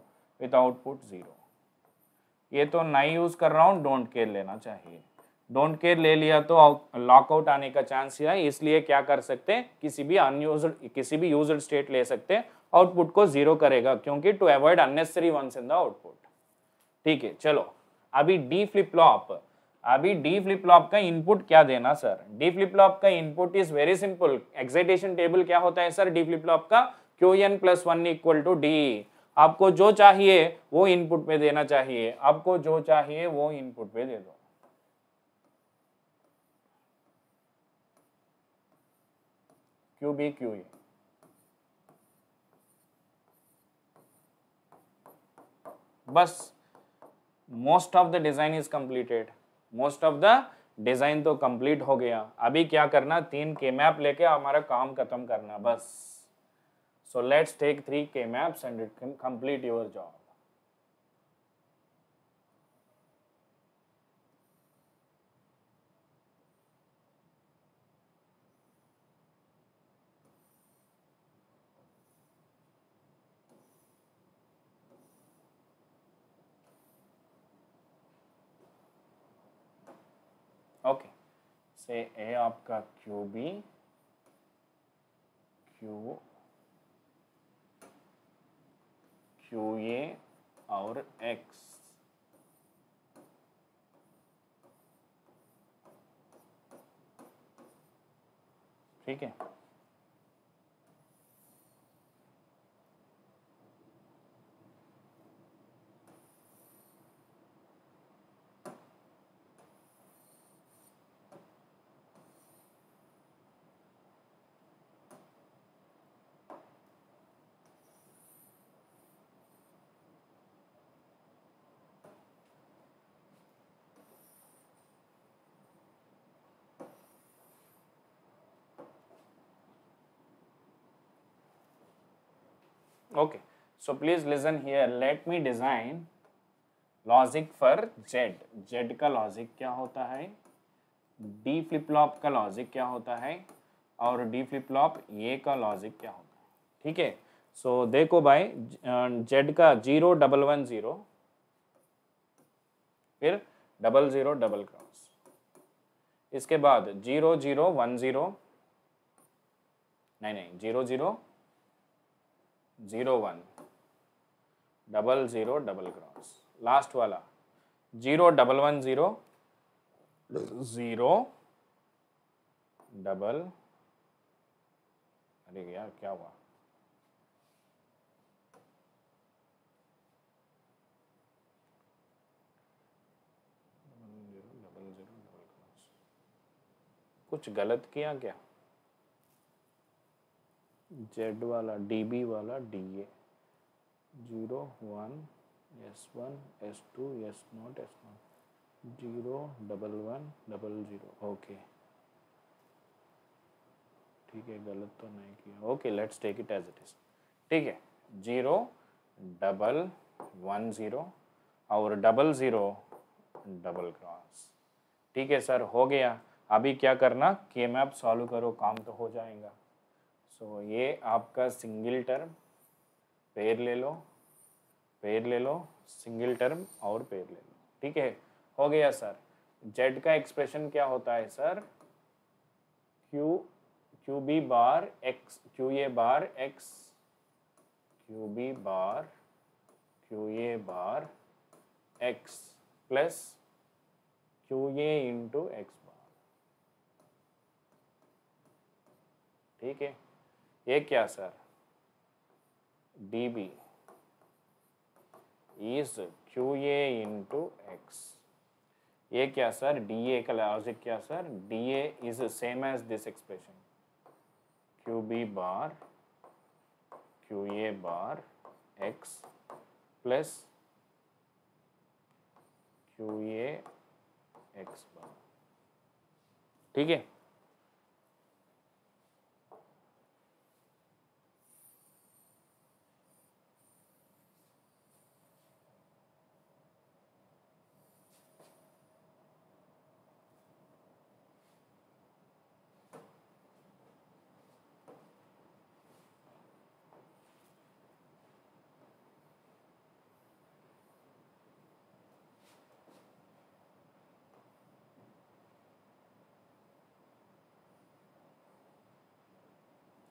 with output zero ये तो नहीं यूज़ कर रहा हूँ डोंट केयर लेना चाहिए डोंट केयर ले लिया तो लॉकआउट आने का चांस ही है इसलिए क्या कर सकते हैं किसी भी अनयूज किसी भी यूज स्टेट ले सकते हैं आउटपुट को जीरो करेगा क्योंकि to avoid unnecessary ones in the output ठीक है चलो अभी डी फ्लिप फ्लॉप अभी डी फ्लिप फ्लॉप का इनपुट क्या देना सर डी फ्लिप फ्लॉप का input is very simple excitation table क्या होता है सर डी फ्लिप फ्लॉप का Q N plus one equal to D आपको जो चाहिए वो इनपुट पे देना चाहिए आपको जो चाहिए वो इनपुट पे दे दो क्यू बी क्यू ए बस most of the design is completed most of the design तो कंप्लीट हो गया अभी क्या करना तीन के मैप लेके हमारा काम खत्म करना बस so let's take three K maps and it can complete job okay से ए आपका Q B Q Q A और एक्स ठीक है okay so please listen here let me design logic for Z Z का लॉजिक क्या होता है डी फ्लिप फ्लॉप का लॉजिक क्या होता है और डी फ्लिप फ्लॉप ए का लॉजिक क्या होता है ठीक है सो देखो भाई जेड का जीरो डबल वन जीरो फिर डबल जीरो डबल क्रॉस इसके बाद जीरो जीरो वन जीरो नहीं नहीं zero zero zero one double zero double cross last वाला zero double one zero zero double अरे यार क्या हुआ कुछ गलत किया क्या जेड वाला डी बी वाला D A zero one S one S two S naught S naught zero double one double zero okay ठीक है गलत तो नहीं किया okay let's take it as it is ठीक है जीरो डबल वन ज़ीरो और डबल ज़ीरो डबल क्रॉस ठीक है सर हो गया अभी क्या करना के मैप सॉल्व करो काम तो हो जाएगा सो so, ये आपका सिंगल टर्म पेयर ले लो पेयर ले लो सिंगल टर्म और पेयर ले लो ठीक है हो गया सर जेड का एक्सप्रेशन क्या होता है sir Q Q B bar X Q A bar X Q B bar Q A bar X plus Q A into X bar ठीक है ये क्या sir D B is Q A into X ये क्या sir D A का logic क्या sir D A is same as this expression Q B bar Q A bar X plus Q A X bar ठीक है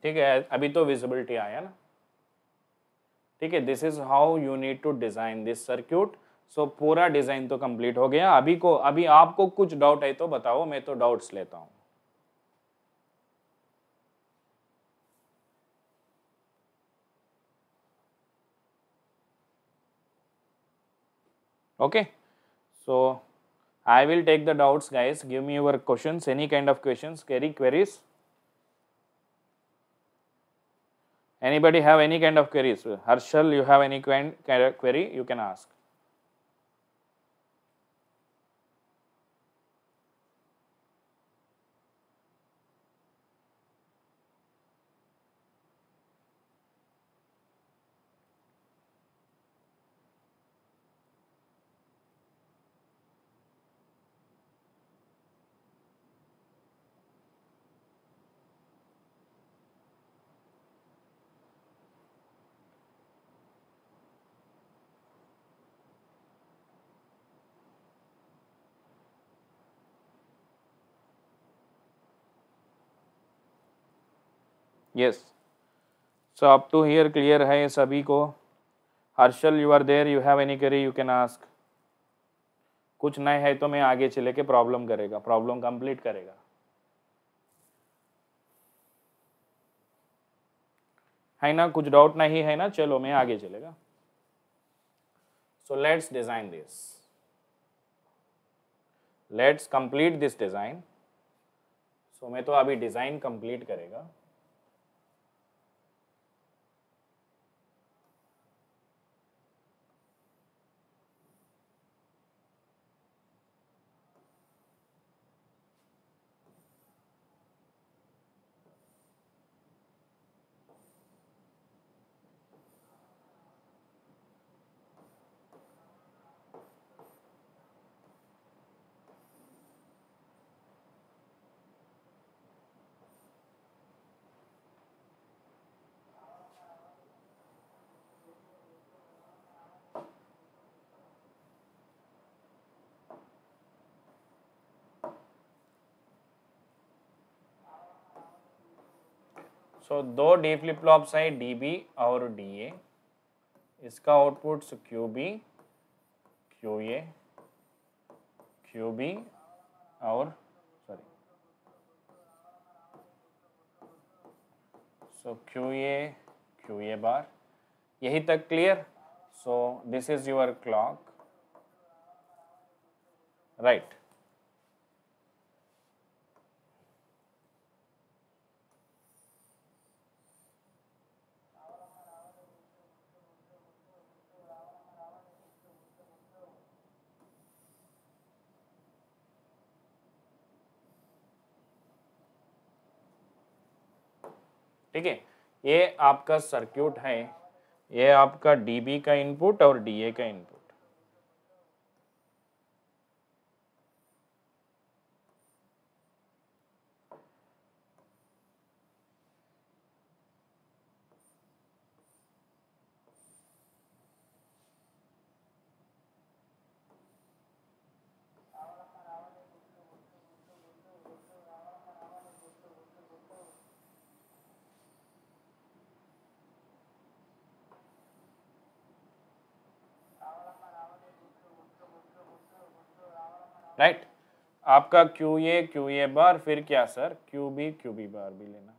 ठीक है अभी तो विजिबिलिटी आया ना ठीक है this is how you need to design this circuit so पूरा डिजाइन तो कंप्लीट हो गया अभी को अभी आपको कुछ डाउट है तो बताओ मैं तो डाउट्स लेता हूं okay so I will take the doubts guys give me your questions any kind of questions query queries Anybody have any kind of queries? Harshal, you have any kind, of query, you can ask. Yes so up to here clear है ये सभी को Harshal you are there you have any query you can ask कुछ नए है तो मैं आगे चले के प्रॉब्लम करेगा प्रॉब्लम कंप्लीट करेगा है ना कुछ डाउट नहीं है ना चलो मैं आगे चलेगा so let's design this let's complete this design so मैं तो अभी डिज़ाइन कंप्लीट करेगा सो दो डी फ्लिप फ्लॉप्स है डी बी और डी ए इसका output Q B Q A Q B और sorry so Q A Q A bar यही तक clear so this is your clock right ठीक है ये आपका सर्क्यूट है ये आपका डीबी का इनपुट और डीए का इनपुट राइट आपका Q A Q A bar फिर क्या sir Q B Q B bar भी लेना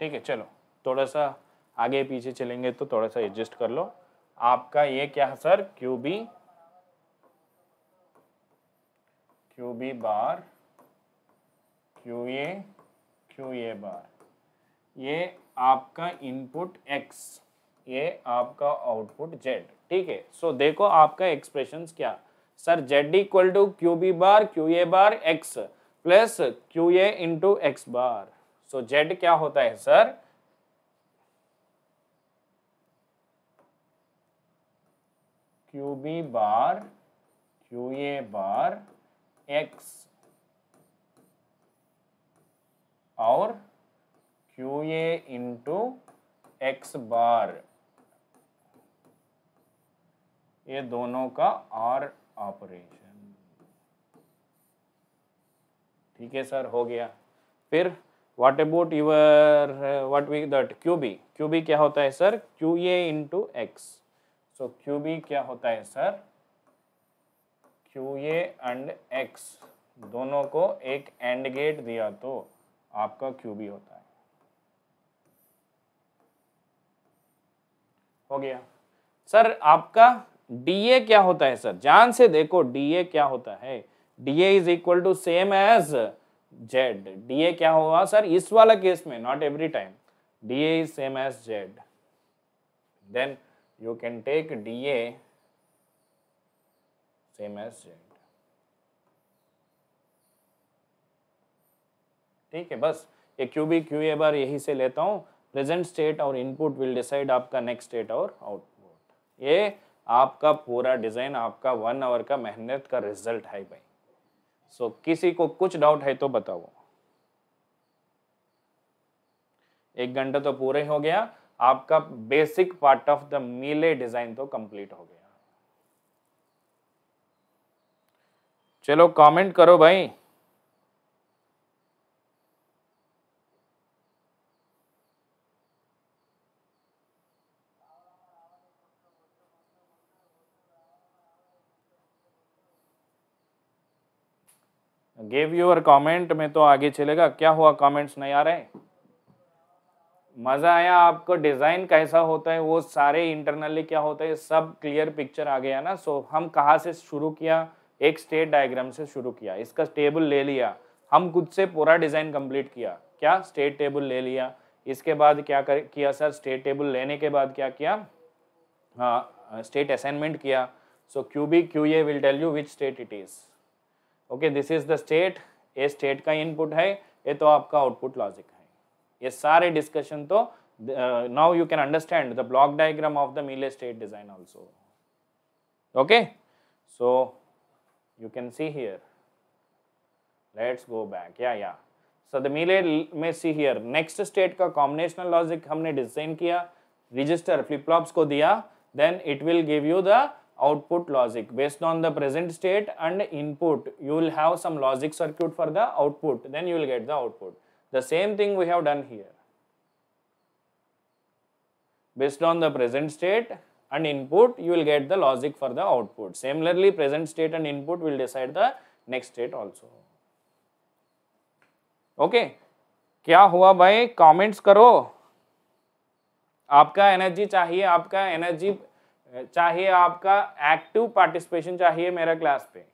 ठीक है चलो थोड़ा सा आगे पीछे चलेंगे तो थोड़ा सा एडजस्ट कर लो आपका ये क्या है sir Q B Q B bar Q A Q A bar ये आपका इनपुट एक्स ये आपका आउटपुट जेड ठीक है सो देखो आपका एक्सप्रेशन क्या sir Z equal to Q B bar Q A bar X plus Q A into X bar so Z क्या होता है sir Q B bar Q A bar X और Q A into X bar ये दोनों का are operation ठीक है sir हो गया फिर what about your what we that Q B Q B क्या होता है sir Q A into X so Q B क्या होता है sir Q A and X दोनों को एक एंड गेट दिया तो आपका क्यू बी होता है हो गया सर आपका डीए क्या होता है सर जान से देखो डीए क्या होता है D A is equal to same as Z D A क्या होगा सर इस वाला केस में not every time D A is same as Z then you can take dA same as Z ठीक है बस ये Q B Q A bar यही से लेता हूँ प्रेजेंट स्टेट और इनपुट विल डिसाइड आपका नेक्स्ट स्टेट और आउटपुट ये आपका पूरा डिज़ाइन आपका वन आवर का मेहनत का रिजल्ट है भाई सो so, किसी को कुछ डाउट है तो बताओ एक घंटा तो पूरे हो गया आपका basic part of the Mealy design तो कंप्लीट हो गया चलो कमेंट करो भाई गेव यूर कमेंट में तो आगे चलेगा क्या हुआ कमेंट्स नहीं आ रहे मज़ा आया आपको डिज़ाइन कैसा होता है वो सारे इंटरनली क्या होता है सब क्लियर पिक्चर आ गया ना सो so, हम कहाँ से शुरू किया एक स्टेट डायग्राम से शुरू किया इसका टेबल ले लिया हम खुद से पूरा डिज़ाइन कंप्लीट किया क्या स्टेट टेबल ले लिया इसके बाद क्या कर किया सर स्टेट टेबल लेने के बाद क्या किया हाँ स्टेट असाइनमेंट किया so Q B Q A will tell you which state it is okay this is the state ये स्टेट का इनपुट है ये तो आपका आउटपुट लॉजिक है ये सारे डिस्कशन तो now you can understand the block diagram of the Mealy state design also okay so you can see here let's go back yeah yeah so the Mealy में see here next state का combinational logic हमने design किया register flip flops को दिया then it will give you the output logic based on the present state and input you will have some logic circuit for the output then you will get the output The same thing we have done here. Based on the present state and input, you will get the logic for the output. Similarly, present state and input will decide the next state also. okay. क्या हुआ भाई comments करो आपका energy चाहिए आपका energy चाहिए आपका active participation चाहिए मेरा क्लास पे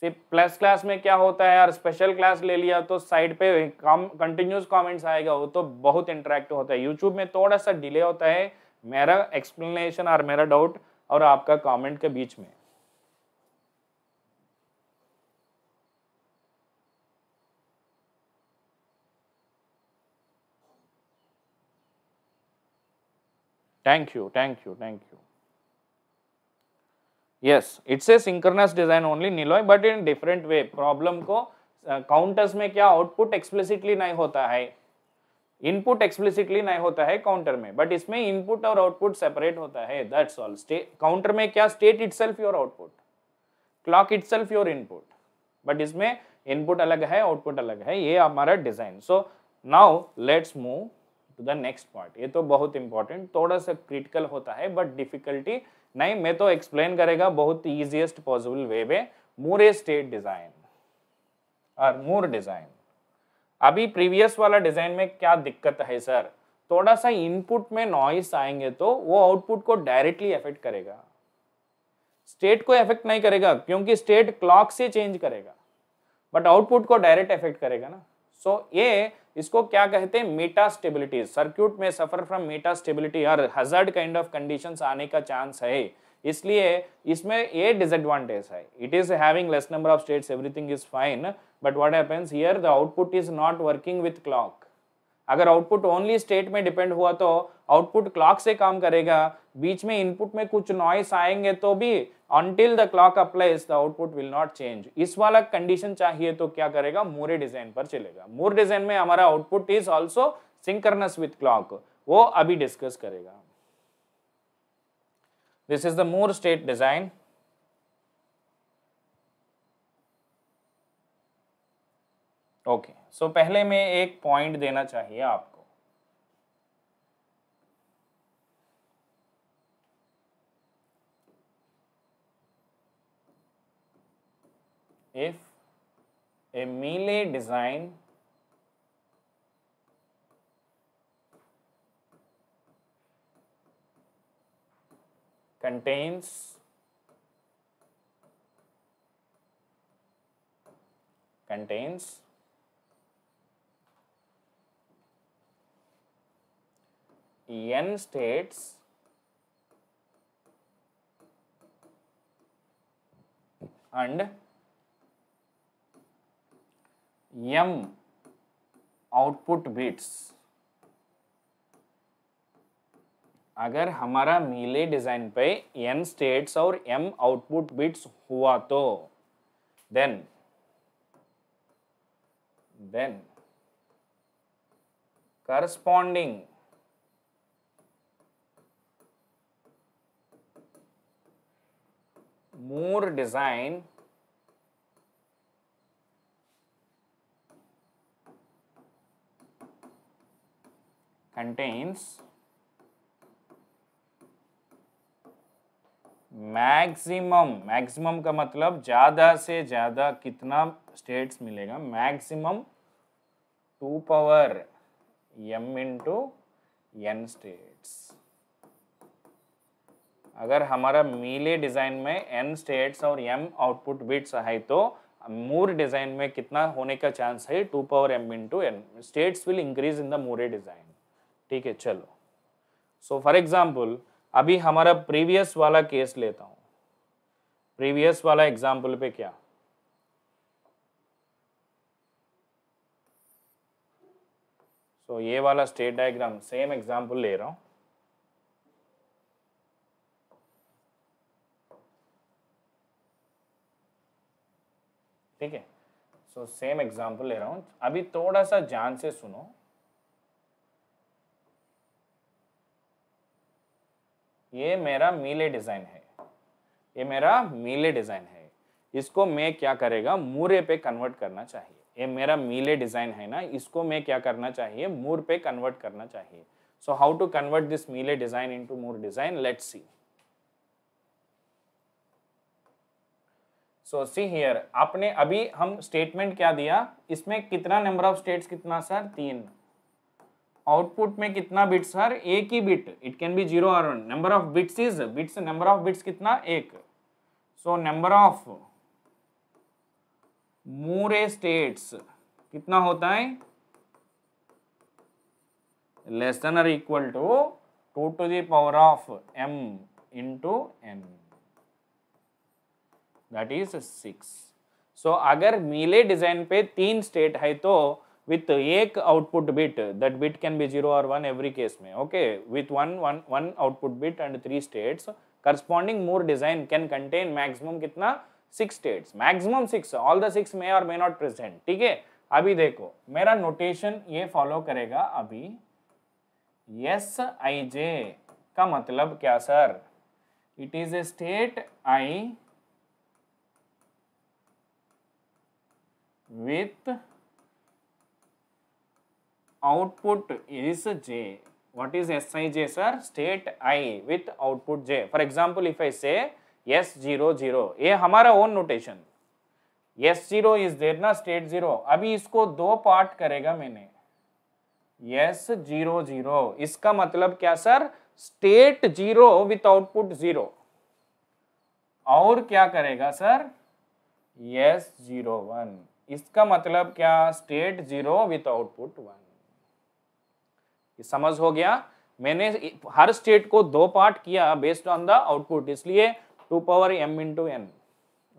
सिर्फ प्लस क्लास में क्या होता है यार स्पेशल क्लास ले लिया तो साइड पे कम कंटिन्यूस कमेंट्स आएगा वो तो बहुत इंटरेक्टिव होता है यूट्यूब में थोड़ा सा डिले होता है मेरा एक्सप्लेनेशन और मेरा डाउट और आपका कमेंट के बीच में thank you thank you thank you yes it's a synchronous design only Niloy but in different way problem को काउंटर्स uh, में क्या आउटपुट एक्सप्लिसिटली नहीं होता है इनपुट एक्सप्लिसिटली नहीं होता है काउंटर में बट इसमें इनपुट और आउटपुट सेपरेट होता है दैट्स ऑल काउंटर में क्या state itself your output clock itself your input but इसमें इनपुट अलग है आउटपुट अलग है ये हमारा design so now let's move to the next part ये तो बहुत इंपॉर्टेंट थोड़ा सा क्रिटिकल होता है बट डिफिकल्टी नहीं मैं तो एक्सप्लेन करेगा बहुत ईजिएस्ट पॉसिबल वे में मूरे स्टेट डिजाइन और मूर डिजाइन अभी प्रीवियस वाला डिजाइन में क्या दिक्कत है सर थोड़ा सा इनपुट में नॉइस आएंगे तो वो आउटपुट को डायरेक्टली अफेक्ट करेगा स्टेट को इफेक्ट नहीं करेगा क्योंकि स्टेट क्लॉक से चेंज करेगा बट आउटपुट को डायरेक्ट इफेक्ट करेगा ना सो so, ये इसको क्या कहते हैं मेटा स्टेबिलिटी सर्क्यूट में सफर फ्रॉम मेटा स्टेबिलिटी और हजार्ड काइंड ऑफ कंडीशन आने का चांस है इसलिए इसमें ये डिसएडवांटेज है it is having less number of states everything is fine but what happens here the output is not working with clock अगर output only state में डिपेंड हुआ तो आउटपुट क्लॉक से काम करेगा बीच में इनपुट में कुछ नॉइस आएंगे तो भी until the clock applies the output will not change इस वाला कंडीशन चाहिए तो क्या करेगा मोरे डिजाइन पर चलेगा मोर डिजाइन में हमारा output is also synchronous with clock वो अभी डिस्कस करेगा this is the Moore state design okay so पहले में एक पॉइंट देना चाहिए आपको if a melee design contains contains n states and M output bits अगर हमारा मीले डिज़ाइन पे एन स्टेट्स और एम आउटपुट बिट्स हुआ तो then then corresponding more design contains maximum maximum का मतलब ज़्यादा से ज़्यादा कितना स्टेट्स मिलेगा maximum two power M into N states अगर हमारा मीले डिज़ाइन में एन स्टेट्स और एम आउटपुट बिट्स है तो मूर डिज़ाइन में कितना होने का चांस है two power M into N states will increase in the Moore design ठीक है चलो सो फॉर एग्जाम्पल अभी हमारा प्रीवियस वाला केस लेता हूँ प्रीवियस वाला एग्जाम्पल पे क्या सो so, ये वाला स्टेट डायग्राम सेम एग्जाम्पल ले रहा हूँ ठीक है सो सेम एग्जाम्पल ले रहा हूँ अभी थोड़ा सा जान से सुनो ये मेरा मीले डिज़ाइन है ये मेरा मीले डिज़ाइन है इसको मैं क्या करेगा मूरे पे कन्वर्ट करना चाहिए ये मेरा मीले डिज़ाइन है ना इसको मैं क्या करना चाहिए मूर पे कन्वर्ट करना चाहिए so how to convert this Mealy design into Moore design let see so see here आपने अभी हम स्टेटमेंट क्या दिया इसमें कितना नंबर ऑफ स्टेट्स कितना सर तीन आउटपुट में कितना बिट्स हर एक ही bit it can be zero और one number of bits is bits number of bits कितना एक so number of Moore states कितना होता है लेस देन और equal to to to the power of M into N that is six so अगर Mealy design पे तीन state है तो with एक output bit that bit can be zero or one every case में okay with one one one output bit and three states corresponding more design can contain maximum कितना six states maximum six all the six may or may not present ठीक है अभी देखो मेरा notation ये follow करेगा अभी एस आई जे का मतलब क्या sir it is a state I with output is J. What is Sij sir? State I with output J. For example, if I say S00, ये हमारा own notation. S0 is there ना state 0. अभी इसको दो part करेगा मैंने yes zero zero इसका मतलब क्या sir state zero with output zero और क्या करेगा सर यस जीरो वन इसका मतलब क्या state zero with output one ये समझ हो गया मैंने हर स्टेट को दो पार्ट किया बेस्ड ऑन द आउटपुट इसलिए two power M into N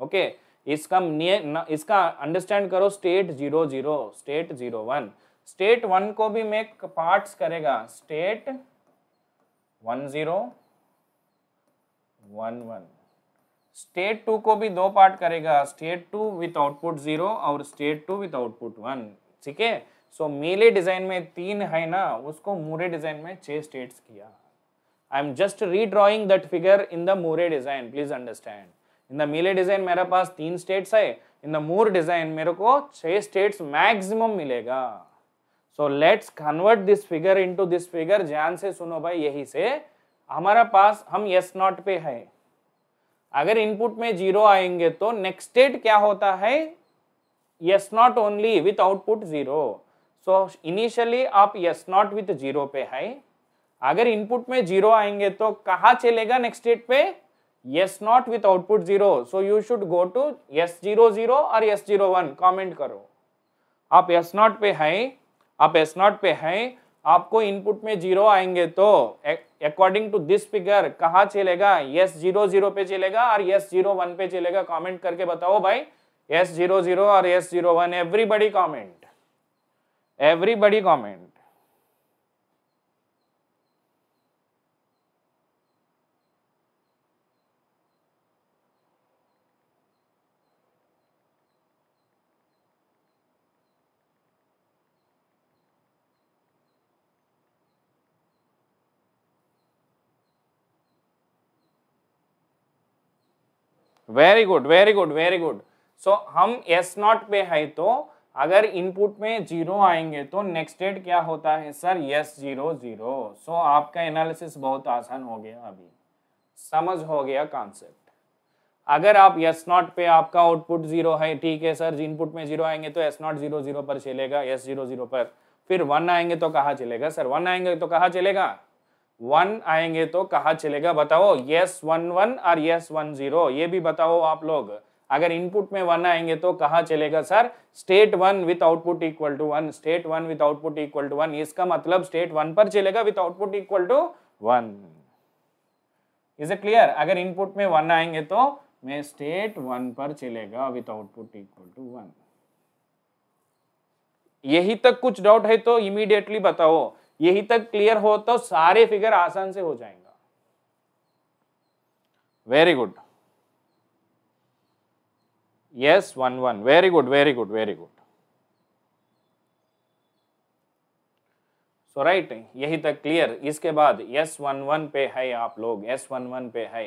okay इसका इसका अंडरस्टैंड करो state zero zero state zero one state one को भी मैं पार्ट्स करेगा state one zero one one state two को भी दो पार्ट करेगा state two with output zero और state two with output one ठीक है सो मेले डिजाइन में तीन है ना उसको मूरे डिजाइन में छह स्टेट्स किया I am just redrawing that figure in the Moore design please understand in the Mealy design मेरे पास तीन स्टेट्स है इन द मूर डिजाइन मेरे को छह स्टेट्स मैक्सिमम मिलेगा so let's convert this figure to this figure ध्यान से सुनो भाई यही से हमारा पास हम यस नॉट पे है अगर इनपुट में जीरो आएंगे तो नेक्स्ट स्टेट क्या होता है S naught only with output zero so initially आप यस नॉट विथ जीरो पे है अगर इनपुट में जीरो आएंगे तो कहा चलेगा नेक्स्ट स्टेट पे S naught with output zero so you should go to S zero zero और यस जीरो वन कॉमेंट करो आप यस नॉट पे है आप एस नॉट पे है आपको इनपुट में जीरो आएंगे तो अकॉर्डिंग टू दिस फिगर कहा चलेगा यस जीरो जीरो पे चलेगा और यस जीरो वन पे चलेगा कॉमेंट करके बताओ भाई यस जीरो जीरो और S zero one everybody comment everybody comment very good very good very good so हम एस नॉट पे है तो अगर इनपुट में जीरो आएंगे तो नेक्स्ट डेट क्या होता है sir S zero zero so आपका एनालिसिस बहुत आसान हो गया अभी समझ हो गया कॉन्सेप्ट अगर आप यस नॉट पे आपका आउटपुट जीरो है ठीक है सर इनपुट में जीरो आएंगे तो एस नॉट जीरो जीरो पर चलेगा यस जीरो जीरो पर फिर वन आएंगे तो कहाँ चलेगा सर वन आएंगे तो कहा चलेगा वन आएंगे तो कहा चलेगा बताओ यस वन वन और यस वन जीरो ये भी बताओ आप लोग अगर इनपुट में वन आएंगे तो कहा चलेगा sir state one with output equal to one state one with output equal to one इसका मतलब स्टेट वन पर चलेगा with output equal to one is it clear अगर इनपुट में वन आएंगे तो मैं स्टेट वन पर चलेगा with output equal to one यही तक कुछ डाउट है तो इमीडिएटली बताओ यही तक क्लियर हो तो सारे फिगर आसान से हो जाएंगे very good Yes, 1, 1. Very good, very good, very good. So so, right right, यही तक क्लियर इसके बाद यस वन वन पे है आप लोग यस वन वन पे है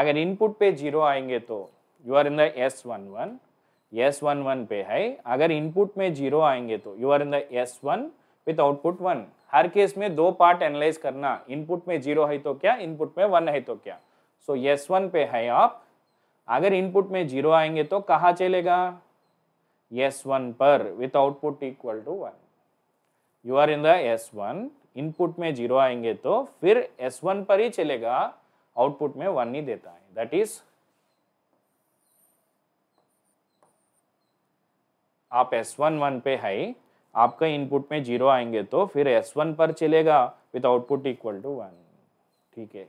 अगर इनपुट पे जीरो आएंगे तो you are in the S one one S one one पे है अगर इनपुट में जीरो आएंगे तो you are in the S one with output one हर केस में दो पार्ट एनालाइज करना इनपुट में जीरो है तो क्या इनपुट में वन है तो क्या सो एस वन पे है आप अगर इनपुट में जीरो आएंगे तो कहाँ चलेगा एस वन पर with output equal to one you are in the S one input में जीरो आएंगे तो फिर एस वन पर ही चलेगा आउटपुट में वन ही देता है दैट इज आप एस वन वन पे है आपका इनपुट में जीरो आएंगे तो फिर एस वन पर चलेगा with output equal to one ठीक है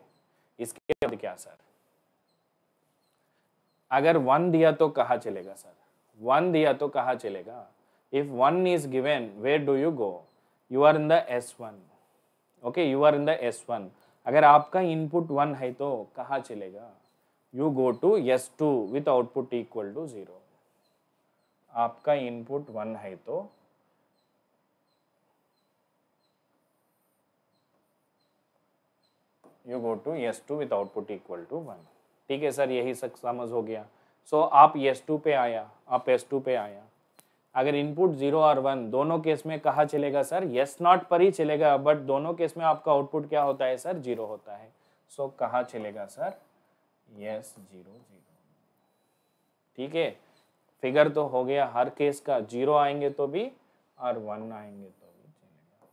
इसके बाद क्या सर अगर वन दिया तो कहाँ चलेगा सर वन दिया तो कहाँ चलेगा if one is given where do you go you are in the S one okay you are in the S one अगर आपका इनपुट वन है तो कहाँ चलेगा you go to S two with output equal to zero आपका input one है तो you go to S2 with output equal to 1. ठीक है सर यही सब समझ हो गया सो so, आप यस टू पे आया आप एस टू पे आया अगर इनपुट जीरो और वन दोनों केस में कहा चलेगा सर यस नॉट पर ही चलेगा बट दोनों केस में आपका आउटपुट क्या होता है सर जीरो होता है सो so, कहा चलेगा सर यस जीरो जीरो ठीक है फिगर तो हो गया हर केस का जीरो आएंगे तो भी और वन आएंगे तो भी चलेगा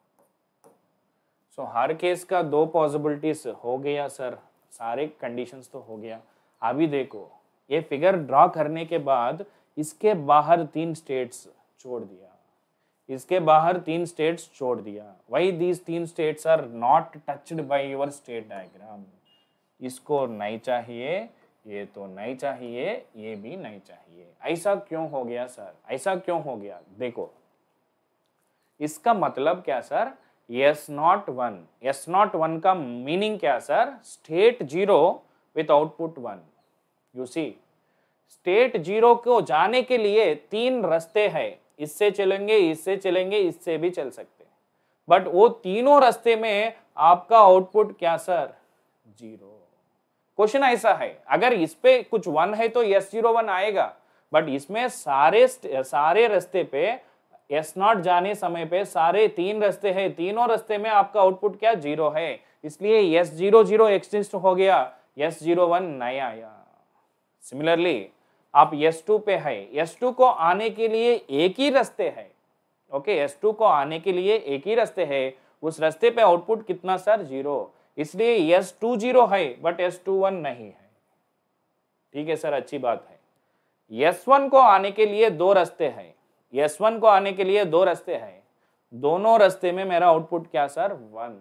सो so, हर केस का दो पॉसिबिलिटीज हो गया सर सारे कंडीशंस तो हो गया अभी देखो ये फिगर ड्रॉ करने के बाद इसके बाहर तीन स्टेट्स छोड़ दिया इसके बाहर तीन स्टेट्स छोड़ दिया वही दीज तीन states are not touched by your state diagram इसको नहीं चाहिए ये तो नहीं चाहिए ये भी नहीं चाहिए ऐसा क्यों हो गया सर ऐसा क्यों हो गया देखो इसका मतलब क्या sir S naught one S naught one का मीनिंग क्या sir state zero with output one you see state zero को जाने के लिए तीन रास्ते हैं इससे चलेंगे इससे चलेंगे इससे भी चल सकते बट वो तीनों रास्ते में आपका आउटपुट क्या सर जीरो क्वेश्चन ऐसा है अगर इस पे कुछ वन है तो एस जीरो वन आएगा बट इसमें सारे सारे रास्ते पे एस नॉट जाने समय पे सारे तीन रस्ते हैं तीनों रस्ते में आपका आउटपुट क्या जीरो है इसलिए एस जीरो जीरो एक्सटेंस्ट हो गया एस जीरो वन नहीं आया सिमिलरली आप एस टू पे है एस टू को आने के लिए एक ही रस्ते है ओके एस टू को आने के लिए एक ही रस्ते है उस रस्ते पे आउटपुट कितना सर जीरो इसलिए एस टू जीरो है बट एस टू वन नहीं है ठीक है सर अच्छी बात है एस वन को आने के लिए दो रस्ते हैं एस वन को आने के लिए दो रास्ते हैं दोनों रास्ते में मेरा आउटपुट क्या sir one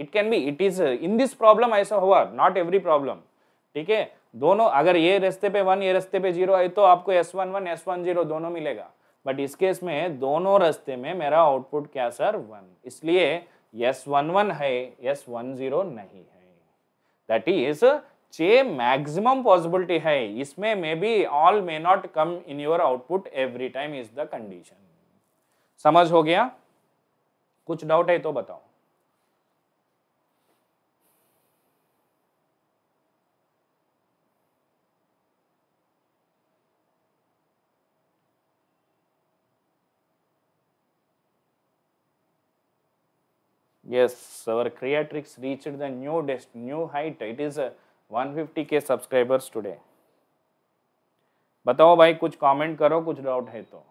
it can be it is in this problem ऐसा हुआ नॉट एवरी प्रॉब्लम ठीक है दोनों अगर ये रास्ते पे वन ये रास्ते पे जीरो है तो आपको S one one S one zero दोनों मिलेगा बट इस केस में दोनों रास्ते में मेरा आउटपुट क्या सर वन इसलिए एस वन वन है एस वन जीरो नहीं है दैट इज ये मैक्सिमम पॉसिबिलिटी है इसमें may be all may not come in your output every time is the condition समझ हो गया कुछ डाउट है तो बताओ yes our creatrix reached the new dest new height it is a के सब्सक्राइबर्स टुडे बताओ भाई कुछ कमेंट करो कुछ डाउट है तो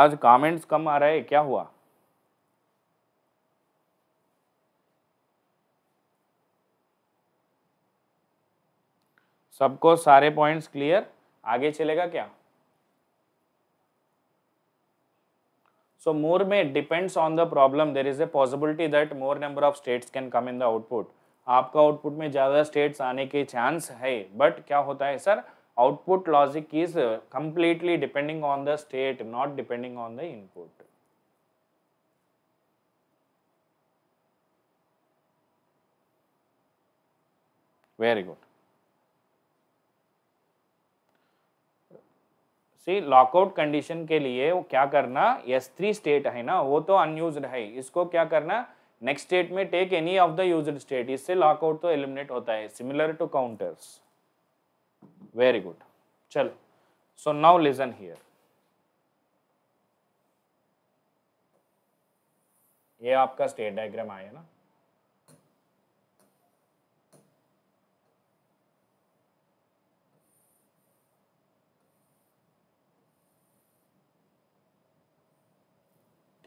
आज कमेंट्स कम आ रहे क्या हुआ सबको सारे पॉइंट्स क्लियर आगे चलेगा क्या So more may depends on the problem. There is a possibility that more number of states can come in the output. आपका आउटपुट में ज़्यादा स्टेट्स आने के चांस है बट क्या होता है sir output logic is completely depending on the state not depending on the input very good see lockout condition के लिए वो क्या करना एस थ्री स्टेट है ना वो तो अनयूज है इसको क्या करना नेक्स्ट स्टेट में take any of the use state इससे लॉकआउट तो एलिमिनेट होता है similar to counters very good चलो सो नाउ लिजन हियर ये आपका स्टेट डायग्राम आया ना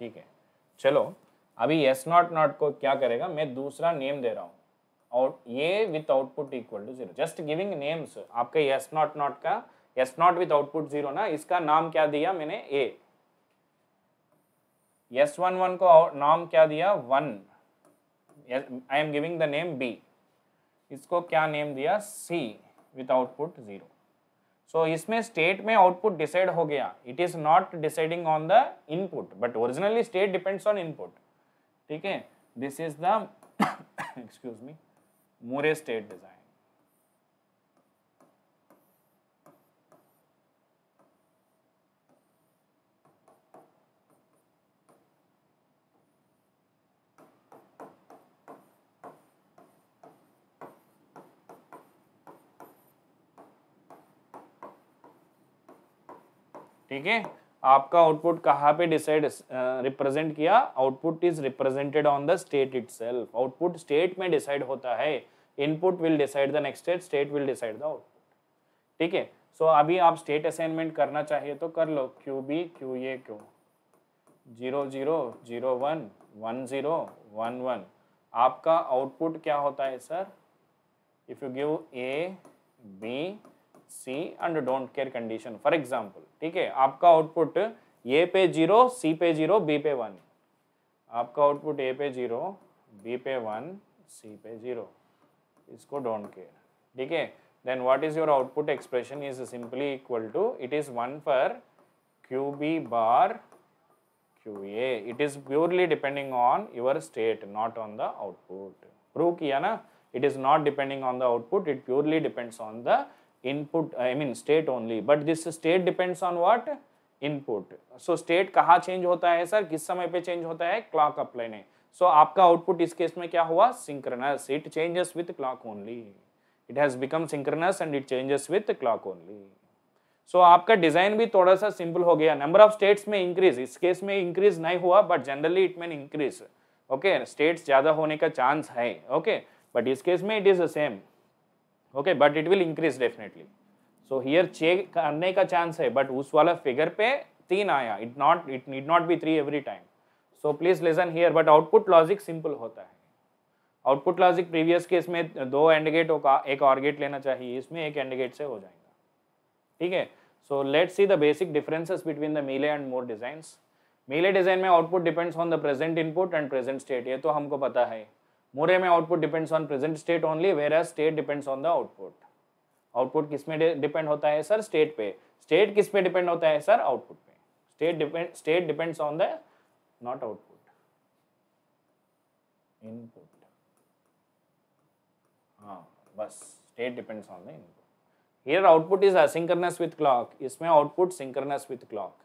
ठीक है चलो अभी एस नॉट नॉट को क्या करेगा मैं दूसरा नेम दे रहा हूँ और ये with output equal to zero just giving names आपके एस नॉट नॉट का S naught with output zero ना इसका नाम क्या दिया मैंने ए एस वन वन को नाम क्या दिया one I am giving the name B इसको क्या नेम दिया C with output zero so इसमें स्टेट में आउटपुट डिसाइड हो गया it is not deciding on the input but originally state depends on input ठीक है this is the excuse me Moore state design ठीक है आपका आउटपुट कहाँ पे डिसाइड रिप्रेजेंट किया output is represented on the state it output state में decide होता है input will decide the next state state will decide the output ठीक है सो अभी आप स्टेट असाइनमेंट करना चाहिए तो कर लो Q B Q A Q zero zero zero one one zero one one आपका आउटपुट क्या होता है sir if you give A B C and don't care condition for example ठीक है आपका आउटपुट ए पे जीरो सी पे zero B पे वन आपका आउटपुट ए पे जीरो बी पे वन सी पे जीरो इसको डोंट केयर ठीक है then what is your output expression is simply equal to it is one for Q B bar Q A it is purely depending on your state not on the output prove किया ना it is not depending on the output it purely depends on the input i mean state only but this state depends on what input so state कहाँ change होता है sir किस समय पे change होता है clock apply ने so आपका output इस case में क्या हुआ synchronous it changes with clock only it has become synchronous and it changes with clock only so so, आपका डिजाइन भी थोड़ा सा सिंपल हो गया नंबर ऑफ स्टेट्स में इंक्रीज इस केस में इंक्रीज नहीं हुआ but generally it mean increase okay states ज्यादा होने का चांस है ओके बट इस केस में it is the same okay but it will increase definitely so here check करने का चांस है बट उस वाला फिगर पे तीन आया it not it need not be three every time so please listen here but output logic simple होता है आउटपुट लॉजिक प्रीवियस केस में दो एंड गेट का एक और गेट लेना चाहिए इसमें एक एंड गेट से हो जाएगा ठीक है so let see the basic differences between the Mealy and Moore design Mealy design में output depends on the present input and present state ये तो हमको पता है मोरे में output depends on present state only where as state depends on the output output किस में depend होता है सर स्टेट पे स्टेट किस पे डिपेंड होता है सर आउटपुट पे state depend state depends on the not output input हाँ बस state depends on the input here output is asynchronous with clock इसमें output synchronous with clock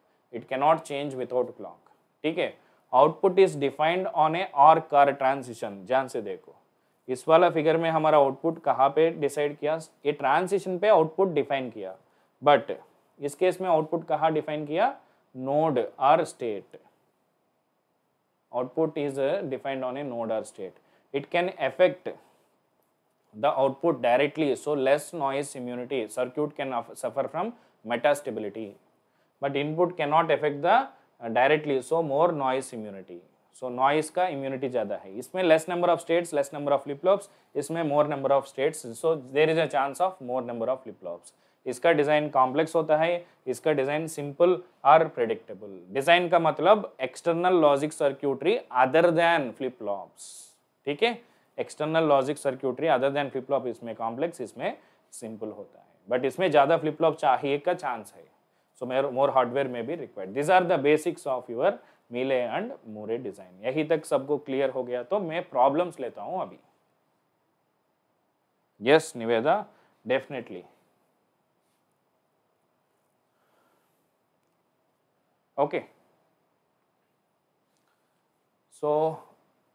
it cannot change without clock ठीक है output is defined on a और कार transition जान से देखो इस वाला फिगर में हमारा आउटपुट कहाँ पे डिसाइड किया ये ट्रांसिशन पे आउटपुट डिफाइन किया बट इस केस में आउटपुट कहाँ डिफाइन किया node or state output is defined on a node or state it can affect the output directly so less noise immunity circuit can suffer from metastability but input cannot affect the directly so more noise immunity so noise का immunity ज़्यादा है इसमें less number of states less number of flip flops इसमें more number of states so there is a chance of more number of flip flops इसका design complex होता है इसका design simple और प्रेडिक्टेबल डिज़ाइन का मतलब external logic circuitry other than flip flops ठीक है external logic circuitry other than flip flop इसमें कॉम्प्लेक्स इसमें सिंपल होता है बट इसमें ज़्यादा फ्लिपलॉप चाहिए का चांस है So more hardware may be required. These are the basics of your Miele and Mure design. यही तक सबको clear हो गया तो मैं problems लेता हूँ अभी Yes, Niveda, definitely. Okay. So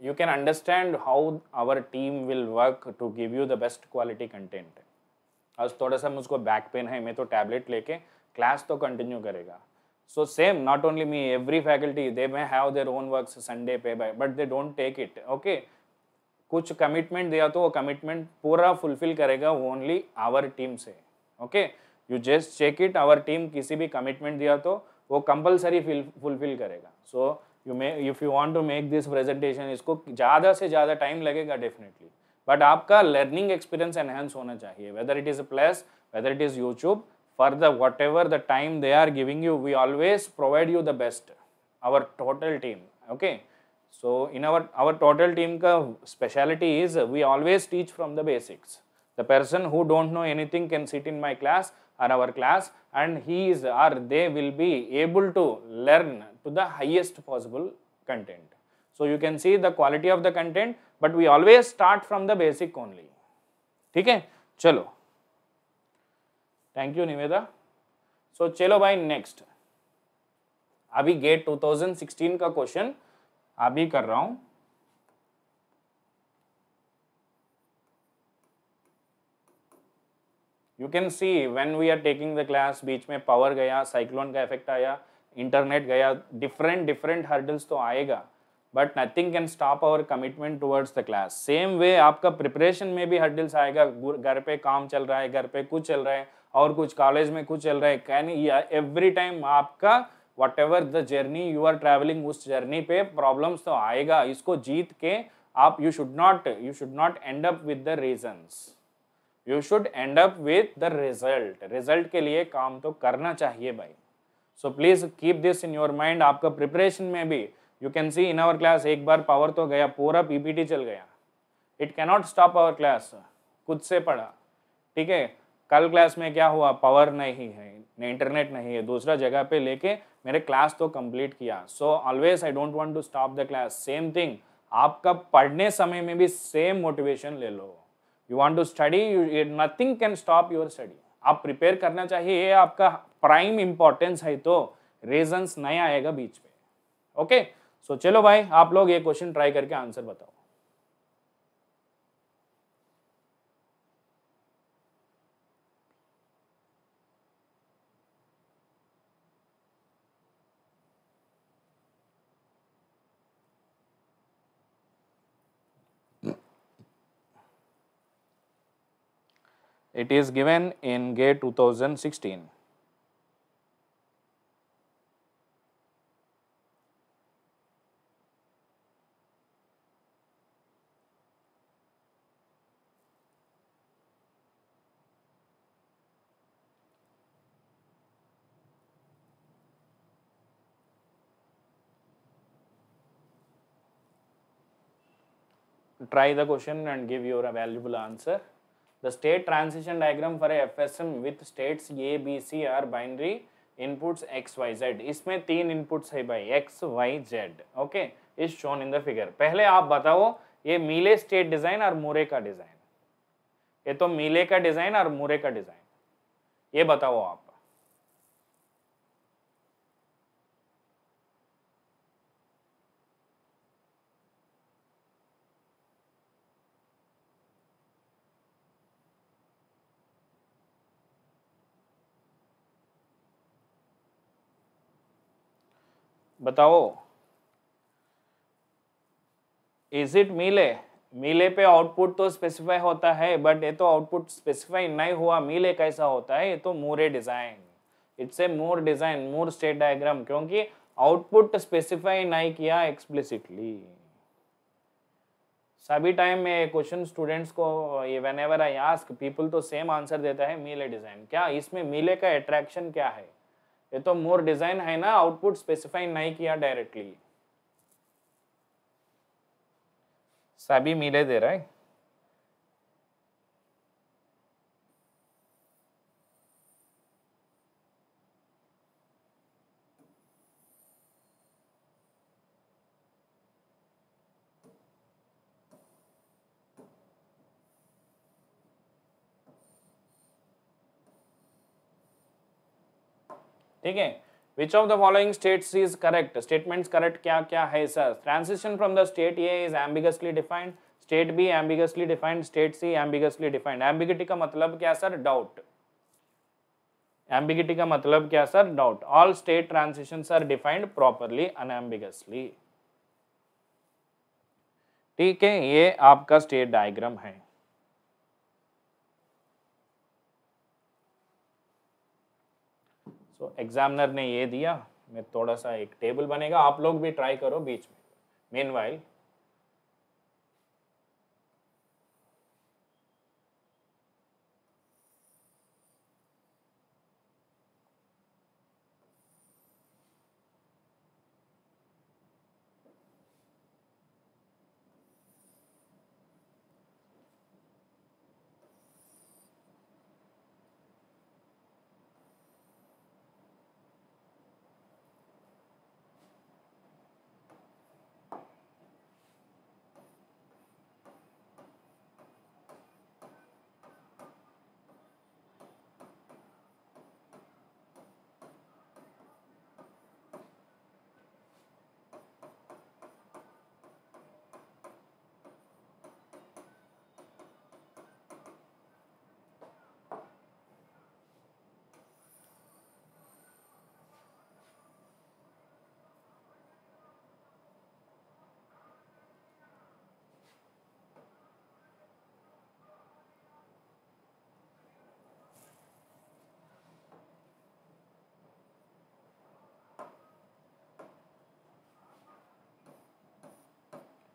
you can understand how our team will work to give you the best quality content. आज थोड़ा सा मुझको बैक पेन है मैं तो टैबलेट लेके क्लास तो कंटिन्यू करेगा so same not only me every faculty they may have their own work Sunday पे by but they don't take it okay कुछ कमिटमेंट दिया तो वो कमिटमेंट पूरा फुलफिल करेगा ओनली आवर टीम से okay you just check it our team किसी भी कमिटमेंट दिया तो वो कंपलसरी फुलफिल करेगा so you may if you want to make this presentation इसको ज़्यादा से ज़्यादा टाइम लगेगा डेफिनेटली बट आपका लर्निंग एक्सपीरियंस एनहेंस होना चाहिए whether it is plus whether it is YouTube For the whatever the time they are giving you we always provide you the best our total team okay so in our our total team ka speciality is we always teach from the basics the person who don't know anything can sit in my class or our class and he is or they will be able to learn to the highest possible content so you can see the quality of the content but we always start from the basic only Okay, chalo. Thank you Niveda so चलो भाई next अभी gate 2016 का question अभी कर रहा हूं you can see when we are taking the class बीच में पावर गया साइक्लोन का इफेक्ट आया इंटरनेट गया डिफरेंट डिफरेंट हर्डल्स तो आएगा but nothing can stop our commitment towards the class same way आपका प्रिपरेशन में भी हर्डल्स आएगा घर पे काम चल रहा है घर पे कुछ चल रहा है और कुछ कॉलेज में कुछ चल रहा है कैन एवरी टाइम आपका whatever the journey you are travelling उस जर्नी पे प्रॉब्लम्स तो आएगा इसको जीत के आप you should not you should not end up with the reasons you should end up with the result result के लिए काम तो करना चाहिए भाई so please keep this in your mind आपका प्रिपरेशन में भी you can see in our class एक बार पावर तो गया पूरा पीपीटी चल गया it cannot stop our class खुद से पढ़ा ठीक है कल क्लास में क्या हुआ पावर नहीं है नहीं इंटरनेट नहीं है दूसरा जगह पे लेके मेरे क्लास तो कंप्लीट किया so always I don't want to stop the class same thing आपका पढ़ने समय में भी सेम मोटिवेशन ले लो you want to study nothing can stop your study आप प्रिपेयर करना चाहिए ये आपका प्राइम इंपॉर्टेंस है तो रीजन्स नहीं आएगा बीच में ओके okay? सो so, चलो भाई आप लोग ये क्वेश्चन ट्राई करके आंसर बताओ It is given in GATE 2016. try the question and give your valuable answer. The state transition diagram for a FSM with states A, B, C are binary inputs X, Y, Z. isme teen inputs hai bhai X, Y, Z. Okay, is shown in the figure. पहले आप बताओ ये मीले state design और Moore का design ये तो मीले का डिजाइन और मूरे का डिजाइन ye batao aap बताओ इज इट मीले मीले पे आउटपुट तो स्पेसिफाई होता है बट ये तो आउटपुट स्पेसिफाई नहीं हुआ मीले कैसा होता है ये तो Moore design it's a Moore design Moore state diagram क्योंकि आउटपुट स्पेसिफाई नहीं किया एक्सप्लिसिटली सभी टाइम में क्वेश्चन स्टूडेंट्स को ये whenever I ask people तो सेम आंसर देता है मीले डिजाइन क्या इसमें मीले का अट्रैक्शन क्या है ये तो मोर डिजाइन है ना आउटपुट स्पेसिफाई नहीं किया डायरेक्टली सभी मिले दे रहा है ठीक है which of the following states is correct statement correct क्या क्या है sir transition from the state A is ambiguously defined state B ambiguously defined state C ambiguously defined ambiguity का मतलब क्या सर डाउट एम्बिगिटी का मतलब क्या sir doubt all state transition are defined properly unambiguously ठीक है ये आपका स्टेट डायग्राम है सो एग्जामिनर ने ये दिया मैं थोड़ा सा एक टेबल बनेगा आप लोग भी ट्राई करो बीच में मेन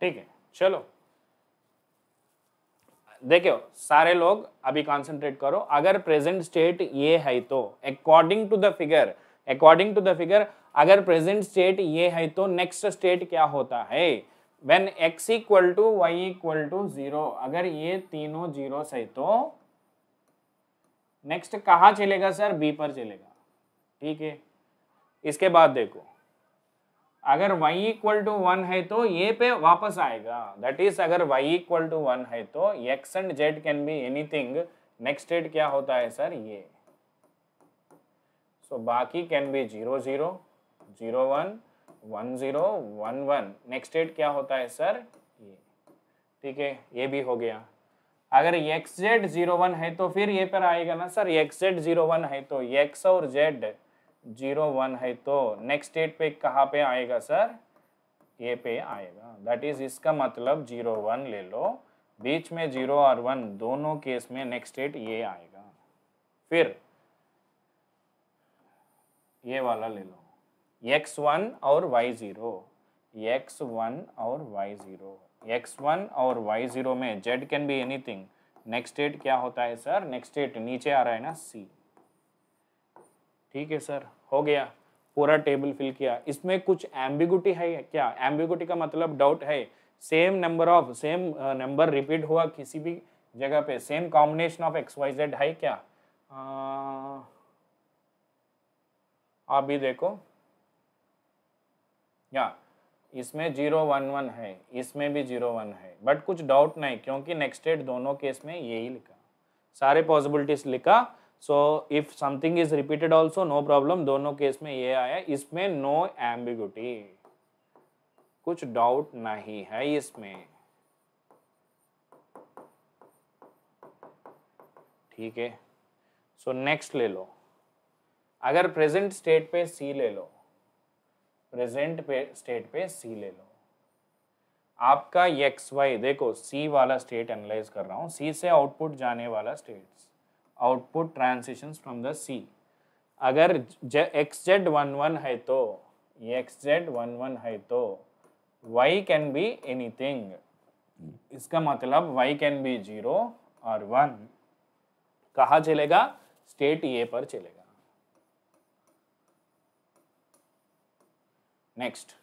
ठीक है चलो देखियो सारे लोग अभी कंसंट्रेट करो अगर प्रेजेंट स्टेट ये है तो according to the figure according to the figure अगर प्रेजेंट स्टेट ये है तो नेक्स्ट स्टेट क्या होता है when X equal to Y equal to zero अगर ये तीनों जीरो है तो नेक्स्ट कहा चलेगा सर बी पर चलेगा ठीक है इसके बाद देखो अगर y इक्वल टू वन है तो ये पे वापस आएगा दैट इज अगर y इक्वल टू वन है तो x and z can be anything next state क्या होता है सर ये सो so, बाकी can be zero zero zero one one zero one one next state क्या होता है सर ये ठीक है ये भी हो गया अगर एक्स जेड जीरो वन है तो फिर ये पर आएगा ना sir X Z zero one है तो एक्स और जेड जीरो वन है तो नेक्स्ट डेट पे कहाँ पे आएगा सर ये पे आएगा दैट इज इसका मतलब जीरो वन ले लो बीच में जीरो और वन दोनों केस में नेक्स्ट डेट ये आएगा फिर ये वाला ले लो एक्स वन और वाई ज़ीरो एक्स वन और वाई ज़ीरो एक्स वन और वाई ज़ीरो में Z can be anything next state क्या होता है सर नेक्स्ट डेट नीचे आ रहा है ना सी ठीक है सर हो गया पूरा टेबल फिल किया इसमें कुछ एम्बिगुटी है क्या एम्बिगुटी का मतलब डाउट है same number of same number repeat हुआ किसी भी जगह पे same combination of X Y Z है क्या आप भी देखो या इसमें जीरो वन वन है इसमें भी जीरो वन है बट कुछ डाउट नहीं क्योंकि नेक्स्ट डेट दोनों केस में यही लिखा सारे पॉसिबिलिटीज लिखा so if something is repeated also no problem दोनों केस में ये आया इसमें नो एम्बिगुटी कुछ डाउट नहीं है इसमें ठीक है सो नेक्स्ट ले लो अगर प्रेजेंट स्टेट पे सी ले लो प्रेजेंट पे स्टेट पे सी ले लो आपका एक्स वाई देखो सी वाला स्टेट एनालाइज कर रहा हूँ सी से आउटपुट जाने वाला states output transitions from the C अगर एक्स जेड वन वन है तो एक्स जेड वन वन है तो वाई कैन बी एनीथिंग इसका मतलब वाई कैन बी जीरो और वन कहा चलेगा स्टेट ए पर चलेगा नेक्स्ट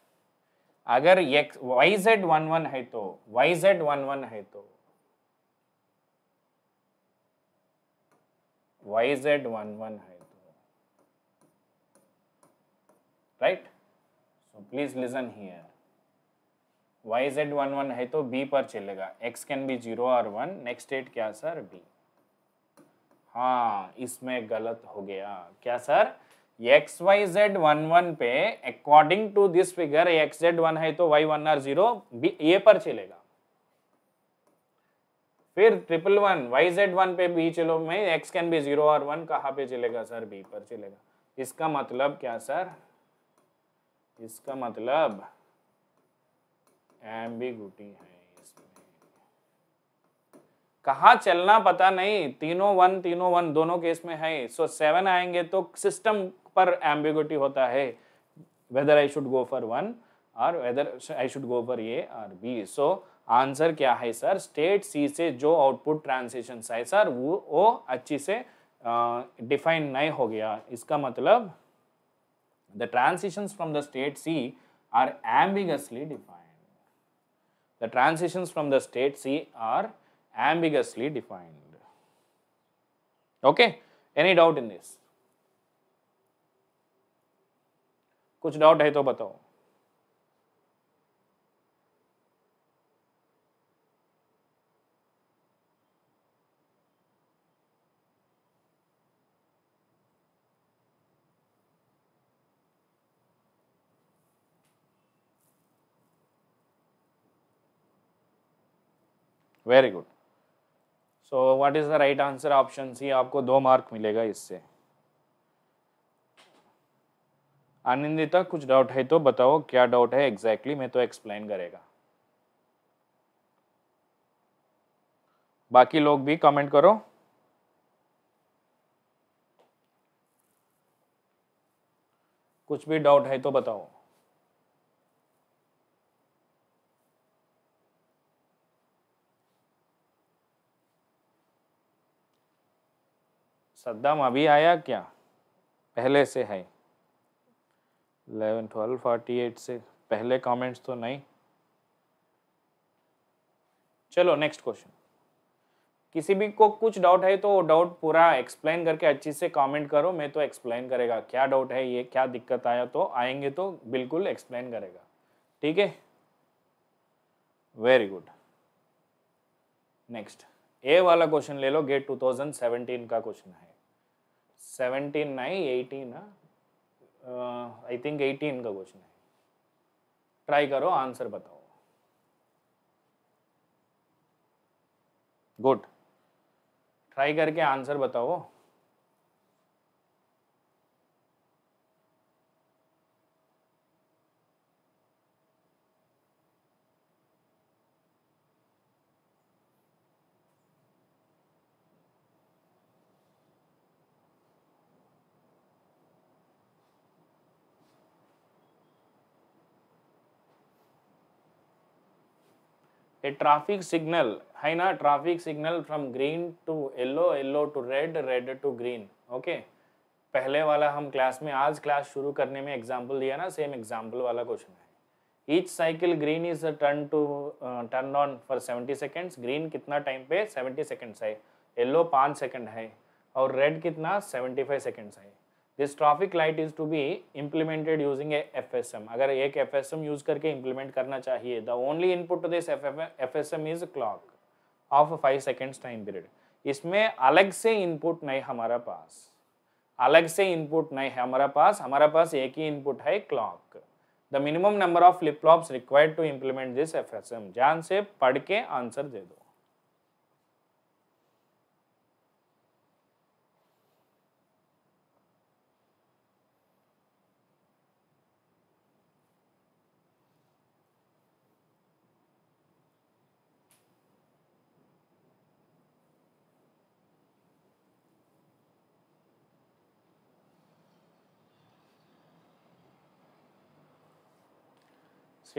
अगर वाई जेड वन वन है तो वाई जेड वन वन है तो वाई जेड वन वन है तो right so please listen here Y Z one one है तो बी पर चलेगा एक्स कैन बी जीरो और वन नेक्स्ट एट क्या सर बी हाँ इसमें गलत हो गया क्या sir X Y Z one one पे according to this figure X Z one है तो Y one or zero A पर चलेगा फिर triple one Y Z one पे भी चलो मैं एक्स कैन भी जीरो और वन कहाँ पे चलेगा सर बी पर चलेगा इसका मतलब क्या सर इसका मतलब गुटी है कहा चलना पता नहीं तीनों वन तीनों वन दोनों केस में है सो so, सेवन आएंगे तो सिस्टम पर एम्बिगुटी होता है whether I should go for one or whether I should go for A or B so answer क्या है सर स्टेट सी से जो आउटपुट ट्रांसेशन है सर वो वो अच्छी से डिफाइन नहीं हो गया इसका मतलब the transitions from the state C are ambiguously defined the transitions from the state C are ambiguously defined okay any doubt in this कुछ डाउट है तो बताओ very good so what is the right answer option C आपको दो mark मिलेगा इससे आनंदिता कुछ doubt है तो बताओ क्या डाउट है एग्जैक्टली exactly, मैं तो एक्सप्लेन करेगा बाकी लोग भी कमेंट करो कुछ भी डाउट है तो बताओ सद्दाम अभी आया क्या पहले से है इलेवन ट्वेल्व फोर्टी एट से पहले कमेंट्स तो नहीं चलो नेक्स्ट क्वेश्चन किसी भी को कुछ डाउट है तो डाउट पूरा एक्सप्लेन करके अच्छे से कमेंट करो मैं तो एक्सप्लेन करेगा क्या डाउट है ये क्या दिक्कत आया तो आएंगे तो बिल्कुल एक्सप्लेन करेगा ठीक है वेरी गुड नेक्स्ट ए वाला क्वेश्चन ले लो गेट 2017 का क्वेश्चन है सेवेंटीन नहीं एटीन आई थिंक एटीन का क्वेश्चन है ट्राई करो आंसर बताओ गुड ट्राई करके आंसर बताओ a traffic signal है ना traffic signal from green to yellow yellow to red red to green okay पहले वाला हम क्लास में आज क्लास शुरू करने में एग्जाम्पल दिया ना सेम एग्जाम्पल वाला क्वेश्चन है each cycle green is turn to turn on for seventy seconds green कितना टाइम पे सेवेंटी सेकेंड्स है येलो पाँच सेकेंड है और रेड कितना सेवेंटी फाइव सेकेंड्स है this traffic light is to be implemented using a F S M अगर एक एफ एस एम यूज करके इम्प्लीमेंट करना चाहिए the only input to this F S M is clock of five seconds time period इसमें अलग से input नहीं हमारा पास अलग से इनपुट नहीं है हमारा पास हमारा पास एक ही इनपुट है clock the minimum number of flip flops required to implement this F S M ध्यान से पढ़ के आंसर दे दो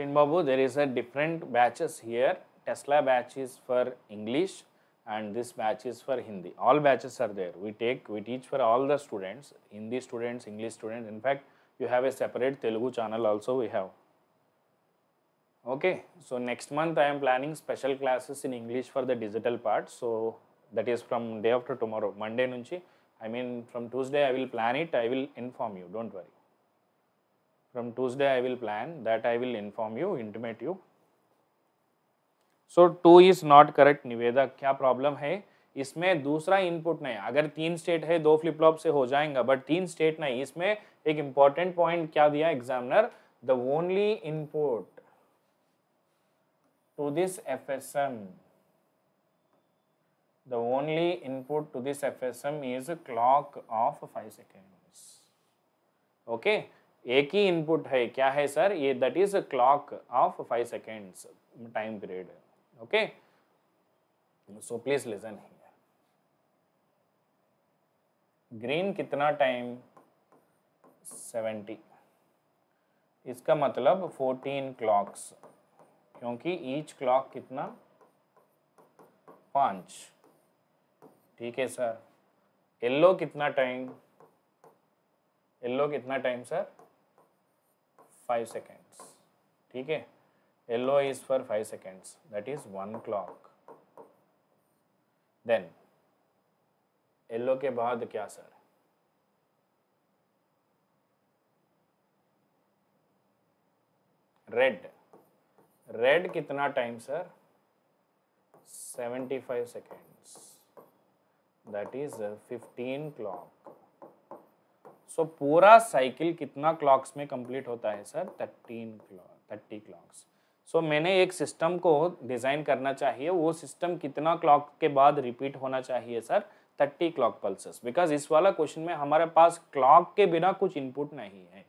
Babu, there is a different batches here. Tesla batch is for English and this batch is for Hindi. All batches are there. We take, we teach for all the students, Hindi students, English students. In fact, you have a separate Telugu channel also we have. Okay, so next month I am planning special classes in English for the digital part. So that is from day after tomorrow, Monday nunchi. I mean from Tuesday I will plan it, I will inform you, don't worry. From Tuesday I will plan that I will inform you, intimate you. So two is not correct निवेदक क्या problem है इसमें दूसरा input नहीं अगर तीन state है दो फ्लिप फ्लॉप से हो जाएगा बट तीन स्टेट नहीं इसमें एक इंपॉर्टेंट पॉइंट क्या दिया examiner the only input to this FSM. The only input to this FSM is a clock of 5 seconds. Okay. एक ही इनपुट है क्या है सर ये that is a clock of five seconds time period okay so please listen here green कितना time seventy इसका मतलब fourteen clocks क्योंकि ईच क्लॉक कितना पांच ठीक है सर येल्लो कितना टाइम येल्लो कितना टाइम सर फाइव सेकेंड्स ठीक है yellow is for five seconds that is one clock then yellow के बाद क्या सर रेड रेड कितना time sir seventy five seconds that is fifteen clock so so, पूरा cycle कितना clocks में complete होता है sir thirteen clock thirty clocks so मैंने एक सिस्टम को डिज़ाइन करना चाहिए वो सिस्टम कितना क्लॉक के बाद रिपीट होना चाहिए sir thirty clock pulses because इस वाला क्वेश्चन में हमारे पास क्लॉक के बिना कुछ इनपुट नहीं है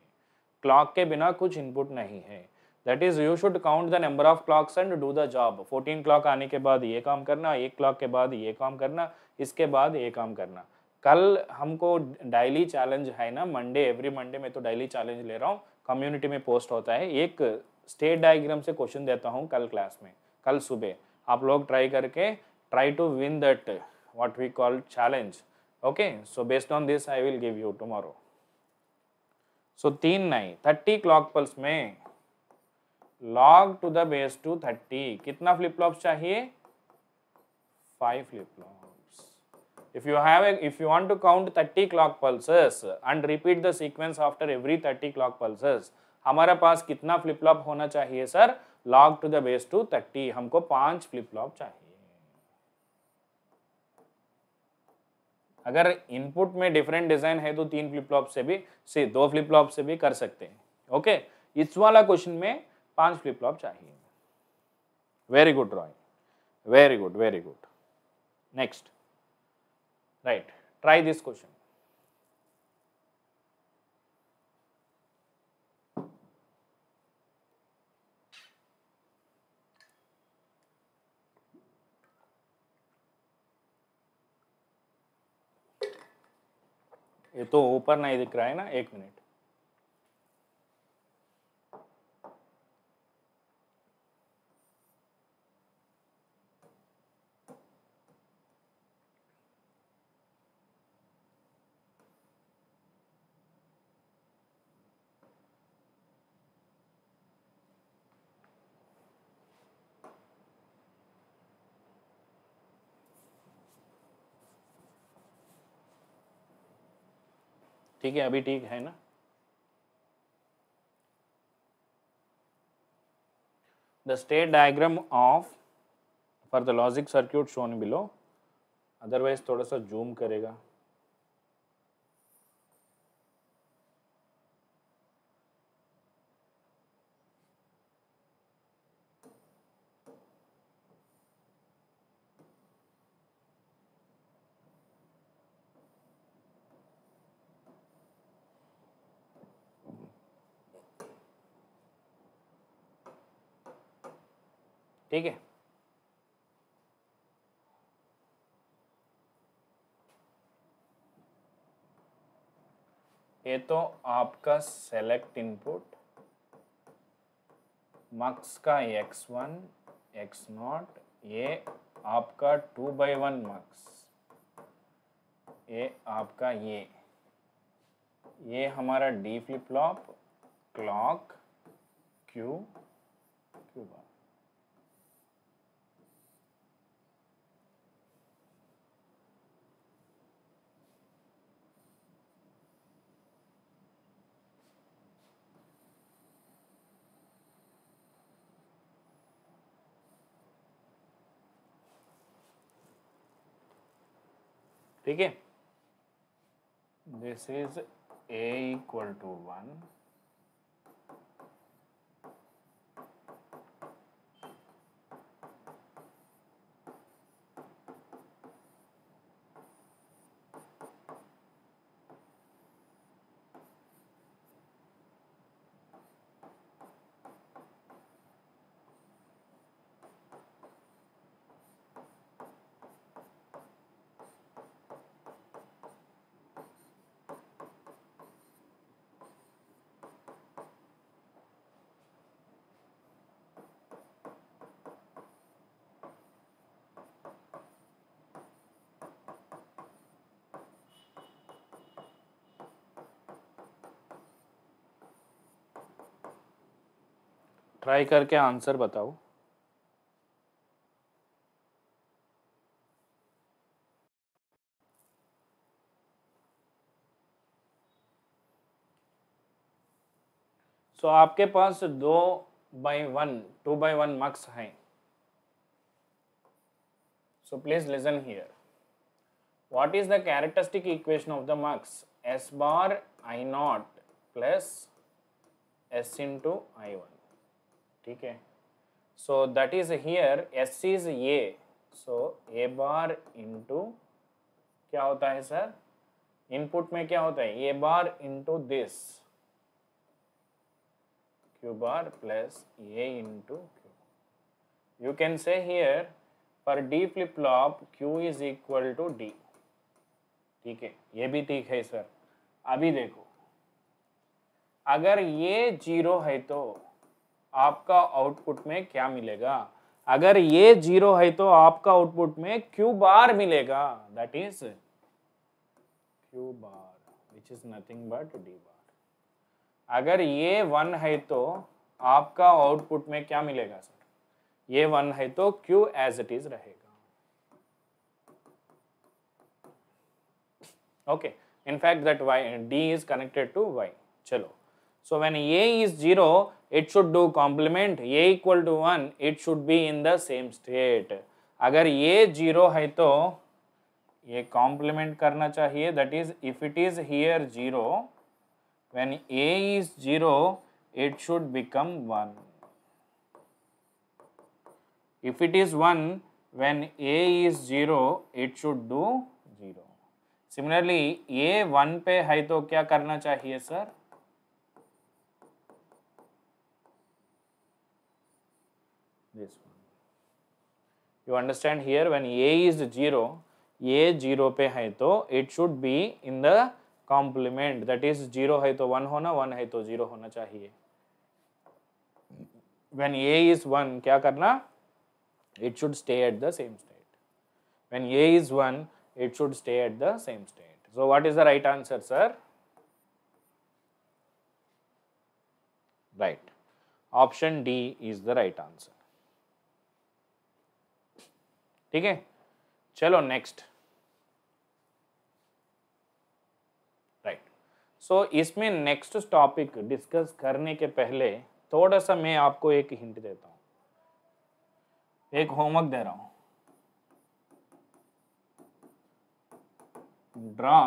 क्लॉक के बिना कुछ इनपुट नहीं है that is you should count the number of clocks and do the job fourteen clock आने के बाद ये काम करना एक क्लॉक के बाद ये काम करना इसके बाद ये काम करना कल हमको डायली चैलेंज है ना मंडे एवरी मंडे में तो डायली चैलेंज ले रहा हूँ कम्युनिटी में पोस्ट होता है एक स्टेट डायग्राम से क्वेश्चन देता हूँ कल क्लास में कल सुबह आप लोग ट्राई करके try to win that what we call challenge okay so based on this I will give you tomorrow so तीन नाई थर्टी क्लॉक पल्स में log to the base two thirty कितना फ्लिप लॉप चाहिए five flip flop if you have a, if you want to count 30 clock pulses and repeat the sequence after every 30 clock pulses हमारे पास कितना flip flop होना चाहिए sir log to the base two 30 हमको पांच flip flop चाहिए अगर input में different design है तो तीन फ्लिप फ्लॉप से भी से दो फ्लिप फ्लॉप से भी कर सकते हैं ओके okay? इस वाला क्वेश्चन में पांच फ्लिप फ्लॉप चाहिए very good drawing very good very good next right try this question ये तो ऊपर नहीं दिख रहा है ना एक मिनट ठीक है अभी ठीक है ना the state diagram of for the logic circuit shown below otherwise थोड़ा सा जूम करेगा ठीक है ये तो आपका सेलेक्ट इनपुट मक्स का एक्स वन एक्स नॉट ये आपका टू बाई वन मक्स ये आपका ये ये हमारा D flip flop clock Q Q bar ठीक है this is a equal to one try करके आंसर बताओ सो so, आपके पास दो by one two by one marks हैं so please listen here what is the characteristic equation of the marks S bar I naught plus S into I one ठीक है so that is here S is A so A bar into क्या होता है sir input में क्या होता है A bar into this Q bar plus A into Q you can say here for D flip flop Q is equal to D ठीक है ये भी ठीक है सर अभी देखो अगर ये जीरो है तो आपका आउटपुट में क्या मिलेगा अगर ये जीरो है तो आपका आउटपुट में क्यू बार मिलेगा that is Q bar which is nothing but D bar अगर ये वन है तो आपका आउटपुट में क्या मिलेगा सर ये वन है तो क्यू एज इट इज रहेगा okay in fact that Y D is connected to Y चलो So when A is 0, it should do complement A equal to 1, it should be in the same state. अगर A 0 है तो ये complement करना चाहिए that is if it is here 0, when A is 0, it should become 1. If it is 1, when A is 0, it should do 0. Similarly A one पे है तो क्या करना चाहिए sir you understand here when a is 0 a 0 pe hai. तो it should be in the complement that is 0 hai, तो 1 hona. 1 hai, तो 0 hona chahiye. when a is 1 kya karna? it should stay at the same state when a is 1 it should stay at the same state so what is the right answer sir right option d is the right answer ठीक है चलो next right so इसमें next topic discuss करने के पहले थोड़ा सा मैं आपको एक हिंट देता हूं एक होमवर्क दे रहा हूं draw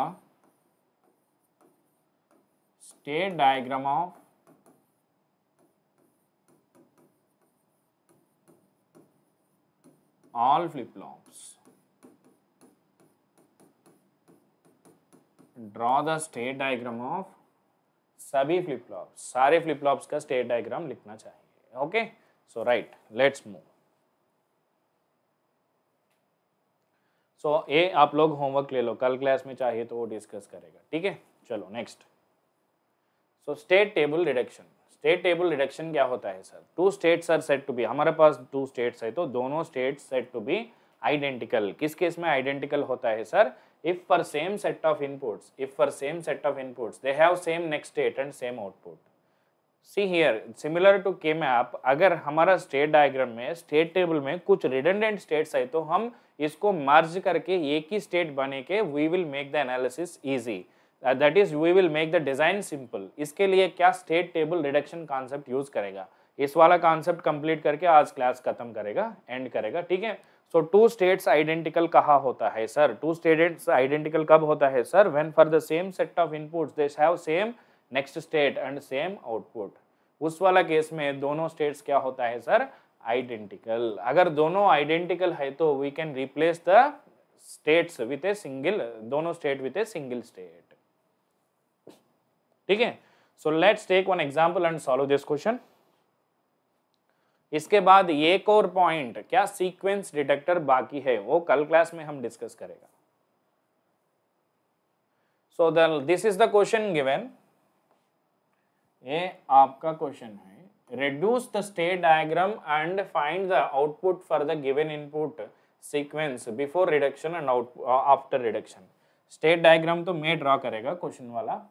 state diagram of all flip-flops. Draw the state diagram of सभी फ्लिप-फ्लॉप्स सारे फ्लिप-फ्लॉप्स का स्टेट डायग्राम लिखना चाहिए okay so right let's move so ये आप लोग होमवर्क ले लो कल क्लास में चाहिए तो वो डिस्कस करेगा ठीक है चलो next so state table deduction state table reduction क्या होता है sir two states are set to be हमारे पास टू स्टेट्स है तो दोनों state set to be identical किस केस में आइडेंटिकल होता है sir if for same set of inputs if for same set of inputs they have same next state and same output see here similar to K map अगर हमारा state diagram में state table में कुछ redundant states है तो हम इसको मर्ज करके एक ही स्टेट बने के we will make the analysis easy that is we will make the design simple इसके लिए क्या state table reduction concept use करेगा इस वाला कॉन्सेप्ट कंप्लीट करके आज क्लास खत्म करेगा एंड करेगा ठीक है सो टू स्टेट्स आइडेंटिकल कहा होता है सर टू स्टेट्स आइडेंटिकल कब होता है sir when for the same set of inputs they have same next state and same output उस वाला केस में दोनों स्टेट्स क्या होता है सर आइडेंटिकल अगर दोनों आइडेंटिकल है तो we can replace the states with a single दोनों state with a single state ठीक है so let's take one example and solve this question इसके बाद एक और पॉइंट क्या सीक्वेंस डिटेक्टर बाकी है वो कल क्लास में हम डिस्कस करेगा so this is the question given ये आपका क्वेश्चन है reduce the state diagram and find the output for the given input sequence before reduction and out after reduction state diagram तो मैं ड्रॉ करेगा question वाला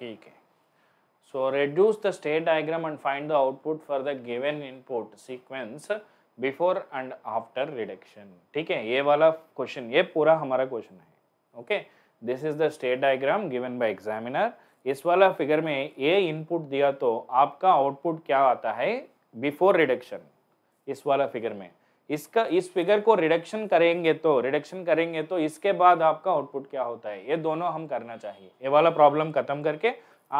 ठीक है so reduce the state diagram and find the output for the given input sequence before and after reduction ठीक है ये वाला क्वेश्चन ये पूरा हमारा क्वेश्चन है okay this is the state diagram given by examiner इस वाला फिगर में ये इनपुट दिया तो आपका आउटपुट क्या आता है बिफोर रिडक्शन इस वाला फिगर में इसका इस फिगर को रिडक्शन करेंगे तो रिडक्शन करेंगे तो इसके बाद आपका आउटपुट क्या होता है ये दोनों हम करना चाहिए ये वाला प्रॉब्लम खत्म करके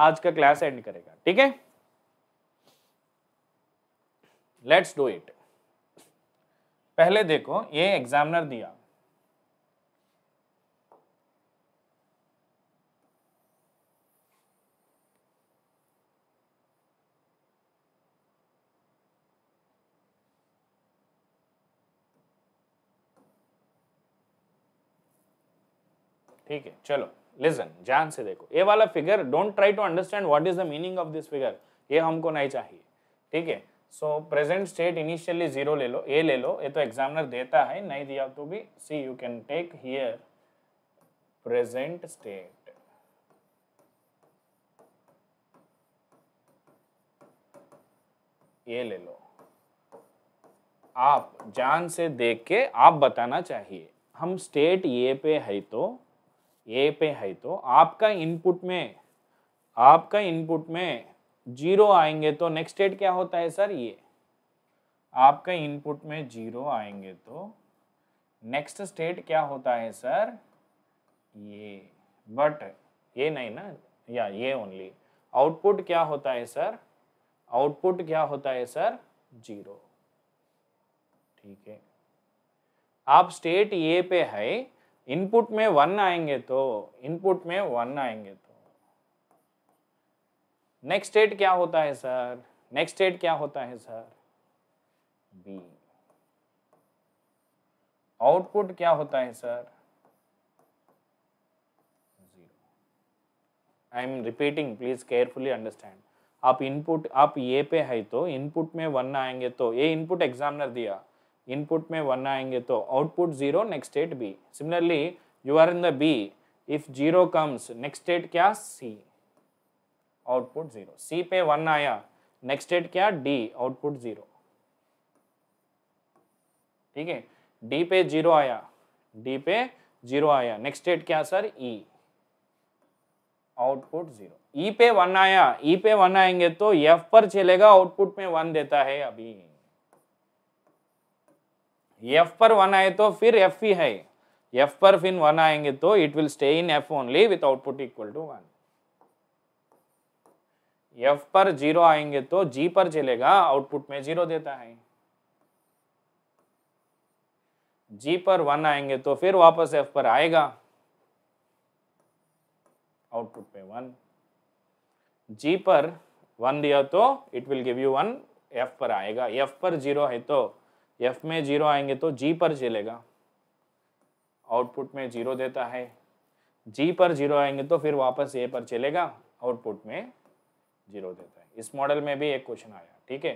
आज का क्लास एंड करेगा ठीक है लेट्स डू इट पहले देखो ये एग्जामिनर दिया ठीक है चलो लिजन ध्यान से देखो ये वाला figure don't try to understand what is the meaning of this figure ये हमको नहीं चाहिए ठीक है so present state initially zero ले लो ए ले लो ये तो एग्जामिनर देता है नहीं दिया तो भी see you can take here present state ये ले लो आप जान से देख के आप बताना चाहिए हम स्टेट ये पे है तो ए पे है तो आपका इनपुट में आपका इनपुट में जीरो आएंगे तो नेक्स्ट स्टेट क्या होता है सर ये आपका इनपुट में जीरो आएंगे तो नेक्स्ट स्टेट क्या होता है सर ये बट ये नहीं ना या ये ओनली आउटपुट क्या होता है सर आउटपुट क्या होता है सर जीरो ठीक है आप स्टेट ए पे है इनपुट में वन आएंगे तो इनपुट में वन आएंगे तो नेक्स्ट स्टेट क्या होता है सर नेक्स्ट स्टेट क्या होता है सर बी आउटपुट क्या होता है sir zero I am repeating please carefully understand आप इनपुट आप ये पे है तो इनपुट में वन आएंगे तो ये इनपुट एग्जामिनर दिया इनपुट में वन आएंगे तो output zero next state B similarly you are in the B if zero comes next state क्या सी आउटपुट जीरो सी पे वन आया नेक्स्ट स्टेट क्या डी आउटपुट जीरो ठीक है डी पे जीरो आया डी पे जीरो आया नेक्स्ट स्टेट क्या sir E output zero E पे वन आया ई e पे वन आएंगे तो एफ पर चलेगा आउटपुट में वन देता है अभी एफ पर वन आए तो फिर एफ ही है एफ पर फिर वन आएंगे तो it will stay in F only with output equal to one F पर जीरो आएंगे तो जी पर चलेगा आउटपुट में जीरो देता है जी पर वन आएंगे तो फिर वापस एफ पर आएगा आउटपुट पे वन जी पर वन दिया तो it will give you one F पर आएगा एफ पर जीरो है तो एफ में जीरो आएंगे तो जी पर चलेगा आउटपुट में जीरो देता है जी पर जीरो आएंगे तो फिर वापस ए पर चलेगा आउटपुट में जीरो देता है इस मॉडल में भी एक क्वेश्चन आया ठीक है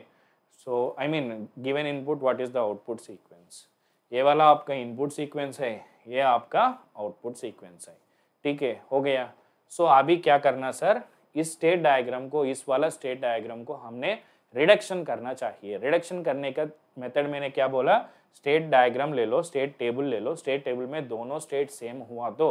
so I mean given input what is the output sequence ये वाला आपका इनपुट सीक्वेंस है ये आपका आउटपुट सीक्वेंस है ठीक है हो गया सो so, अभी क्या करना सर इस स्टेट डायग्राम को इस वाला स्टेट डायग्राम को हमने रिडक्शन करना चाहिए रिडक्शन करने का मेथड मैंने क्या बोला स्टेट डायग्राम ले लो स्टेट टेबल ले लो स्टेट टेबल में दोनों स्टेट सेम हुआ तो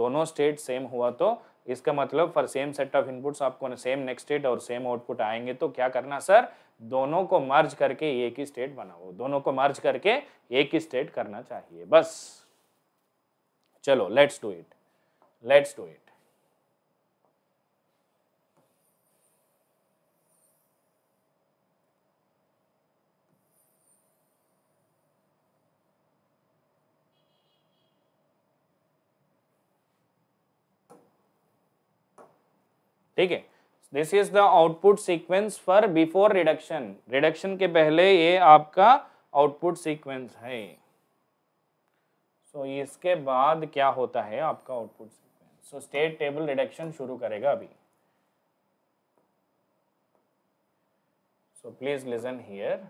दोनों स्टेट सेम हुआ तो इसका मतलब for same set of inputs आपको सेम नेक्स्ट स्टेट और सेम आउटपुट आएंगे तो क्या करना सर दोनों को मर्ज करके एक ही स्टेट बनाओ दोनों को मर्ज करके एक ही स्टेट करना चाहिए बस चलो let's do it let's do it ठीक है this is the output sequence for before reduction reduction के पहले ये आपका आउटपुट सीक्वेंस है सो so, इसके बाद क्या होता है आपका output sequence so state table reduction शुरू करेगा अभी सो प्लीज लिजन हियर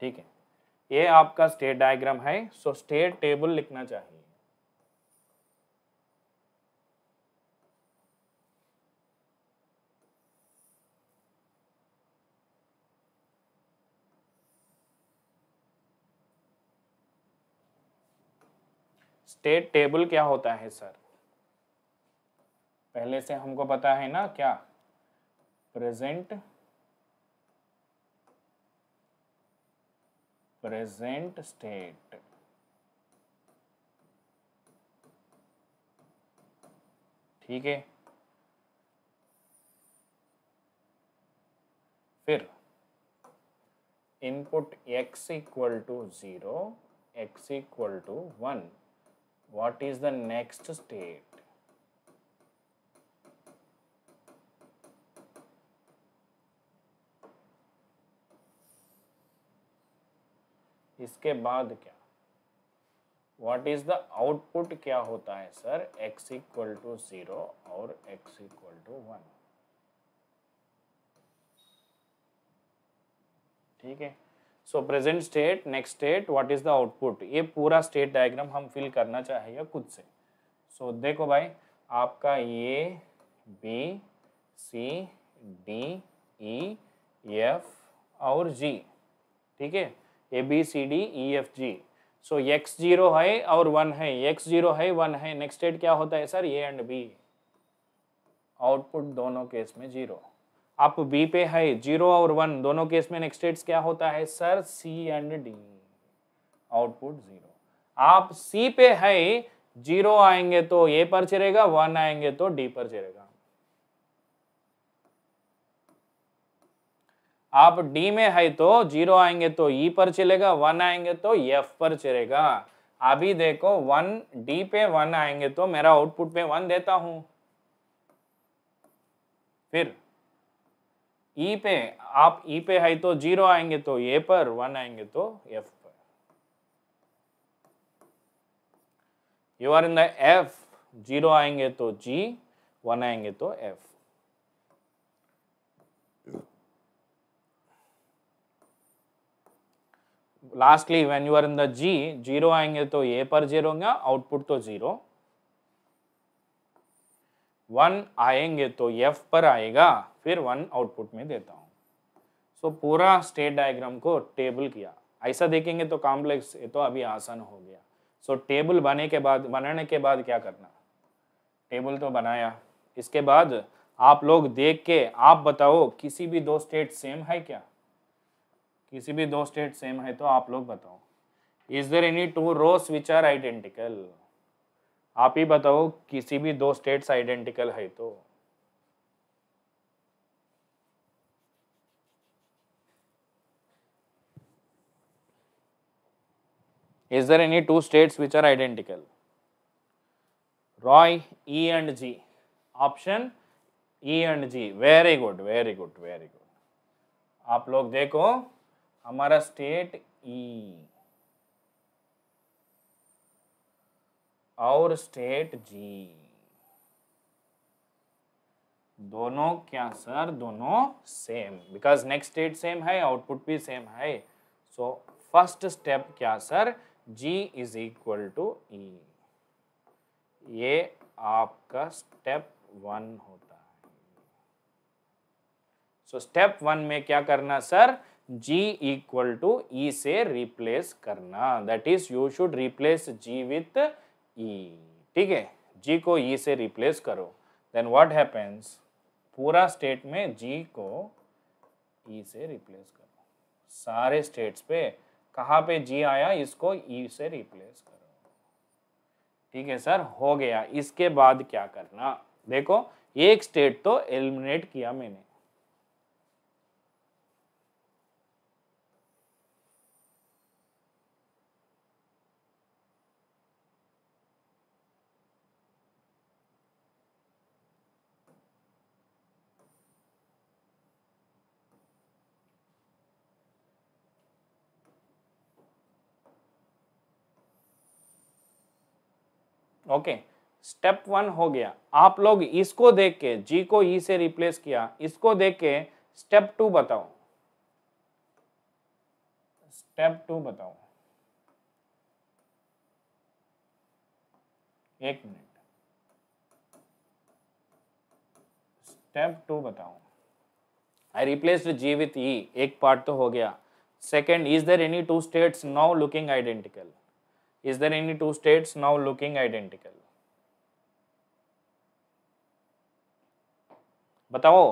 ठीक है ये आपका स्टेट डायग्राम है सो स्टेट टेबल लिखना चाहिए स्टेट टेबल क्या होता है सर पहले से हमको पता है ना क्या प्रेजेंट प्रेजेंट स्टेट ठीक है फिर input X equal to zero X equal to one what is the next state इसके बाद क्या वॉट इज द आउटपुट क्या होता है sir x equal to zero और x इक्वल टू वन ठीक है so present state next state what is the output ये पूरा स्टेट डायग्राम हम फिल करना चाहिए खुद से सो so, देखो भाई आपका ये B C D E F और जी ठीक है A B C D E F G so X zero है और वन है एक्स जीरो है वन है नेक्स्ट स्टेट क्या होता है sir A and B output दोनों केस में जीरो आप बी पे है जीरो और वन दोनों केस में नेक्स्ट स्टेट्स क्या होता है sir C and D output zero आप सी पे है जीरो आएंगे तो ए पर चिरेगा वन आएंगे तो डी पर चिरेगा आप डी में है तो जीरो आएंगे तो ई e पर चलेगा वन आएंगे तो एफ पर चलेगा अभी देखो वन डी पे वन आएंगे तो मेरा आउटपुट पे वन देता हूं फिर ई e पे आप ई e पे है तो जीरो आएंगे तो ए पर वन आएंगे तो एफ पर you are in the F zero आएंगे तो जी वन आएंगे तो F lastly when you are in the G zero आएंगे तो ए पर जीरो आउटपुट तो जीरो वन आएंगे तो एफ पर आएगा फिर वन आउटपुट में देता हूँ सो so, पूरा स्टेट डायग्राम को टेबल किया ऐसा देखेंगे तो कॉम्प्लेक्स ये तो अभी आसान हो गया सो so, टेबल बने के बाद बनाने के बाद क्या करना टेबल तो बनाया इसके बाद आप लोग देख के आप बताओ किसी भी दो स्टेट सेम है क्या किसी भी दो स्टेट सेम है तो आप लोग बताओ is there any two rows which are identical आप ही बताओ किसी भी दो स्टेट्स आइडेंटिकल है तो is there any two states which are identical रॉय E and G option E and G very good very good very good आप लोग देखो हमारा स्टेट ई e. और स्टेट जी दोनों क्या सर दोनों same because next state same है आउटपुट भी सेम है सो फर्स्ट स्टेप क्या sir G is equal to E ये आपका स्टेप वन होता है सो स्टेप वन में क्या करना sir g equal to e से रिप्लेस करना that is you should replace g with e ठीक है g को e से रिप्लेस करो देन व्हाट हैपेंस पूरा स्टेट में g को e से रिप्लेस करो सारे स्टेट्स पे कहाँ पे g आया इसको e से रिप्लेस करो ठीक है सर हो गया इसके बाद क्या करना देखो एक स्टेट तो एलिमिनेट किया मैंने ओके स्टेप वन हो गया आप लोग इसको देख के जी को ई e से रिप्लेस किया इसको देख के स्टेप टू बताओ स्टेप टू बताओ एक मिनट स्टेप टू बताओ आई रिप्लेस जी विथ ई एक पार्ट तो हो गया second is there any two states now looking identical is there any two states now looking identical batao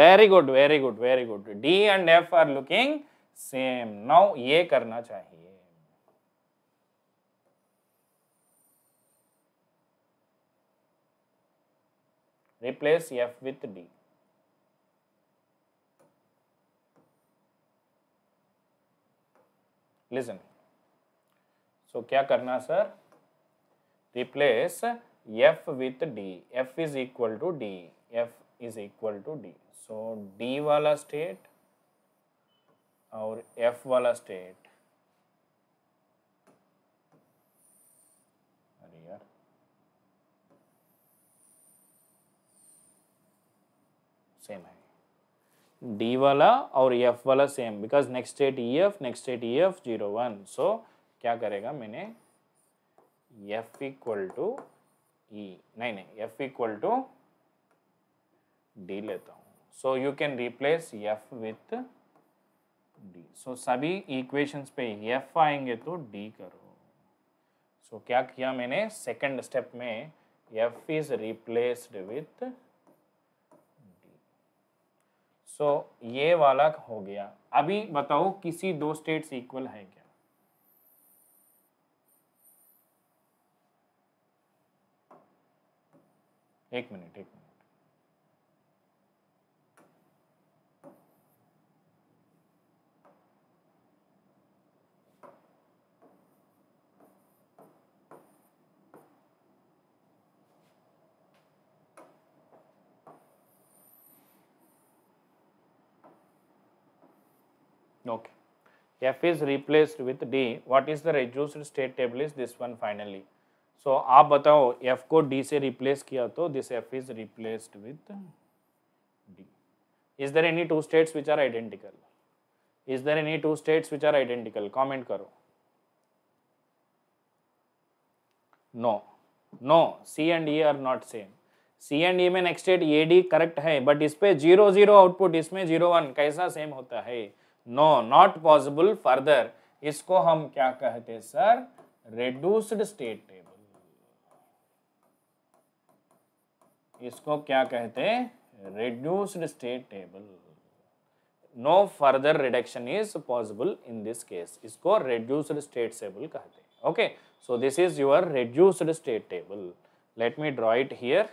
very good very good very good d and f are looking same now ye karna chahiye replace F with D. Listen. So क्या करना sir replace F with D F is equal to D F is equal to D so D वाला state और F वाला state same है D वाला और F वाला same because next state E F next state E F zero one so क्या करेगा मैंने एफ इक्वल टू ई नहीं नहीं एफ इक्वल टू डी लेता हूँ so you can replace F with D so सभी इक्वेशंस पे एफ आएंगे तो डी करो सो so, क्या किया मैंने सेकंड स्टेप में F is replaced with D so ये वाला हो गया अभी बताओ किसी दो स्टेट्स इक्वल है क्या एक मिनट एक minute Okay. F is replaced with D. What is the reduced state table is this one finally. So so, आप बताओ एफ को डी से रिप्लेस किया तो this F is replaced with D is there any two states which are identical is there any two states which are identical comment करो no no C and E are not same C and E में next state A D correct है but इस पे zero zero output इसमें zero one कैसा same होता है no not possible further इसको हम क्या कहते हैं सर रेड्यूस्ड स्टेट टेबल इसको क्या कहते हैं reduced state table no further reduction is possible in this case इसको रिड्यूस्ड स्टेट टेबल कहते हैं okay so this is your reduced state table let me draw it here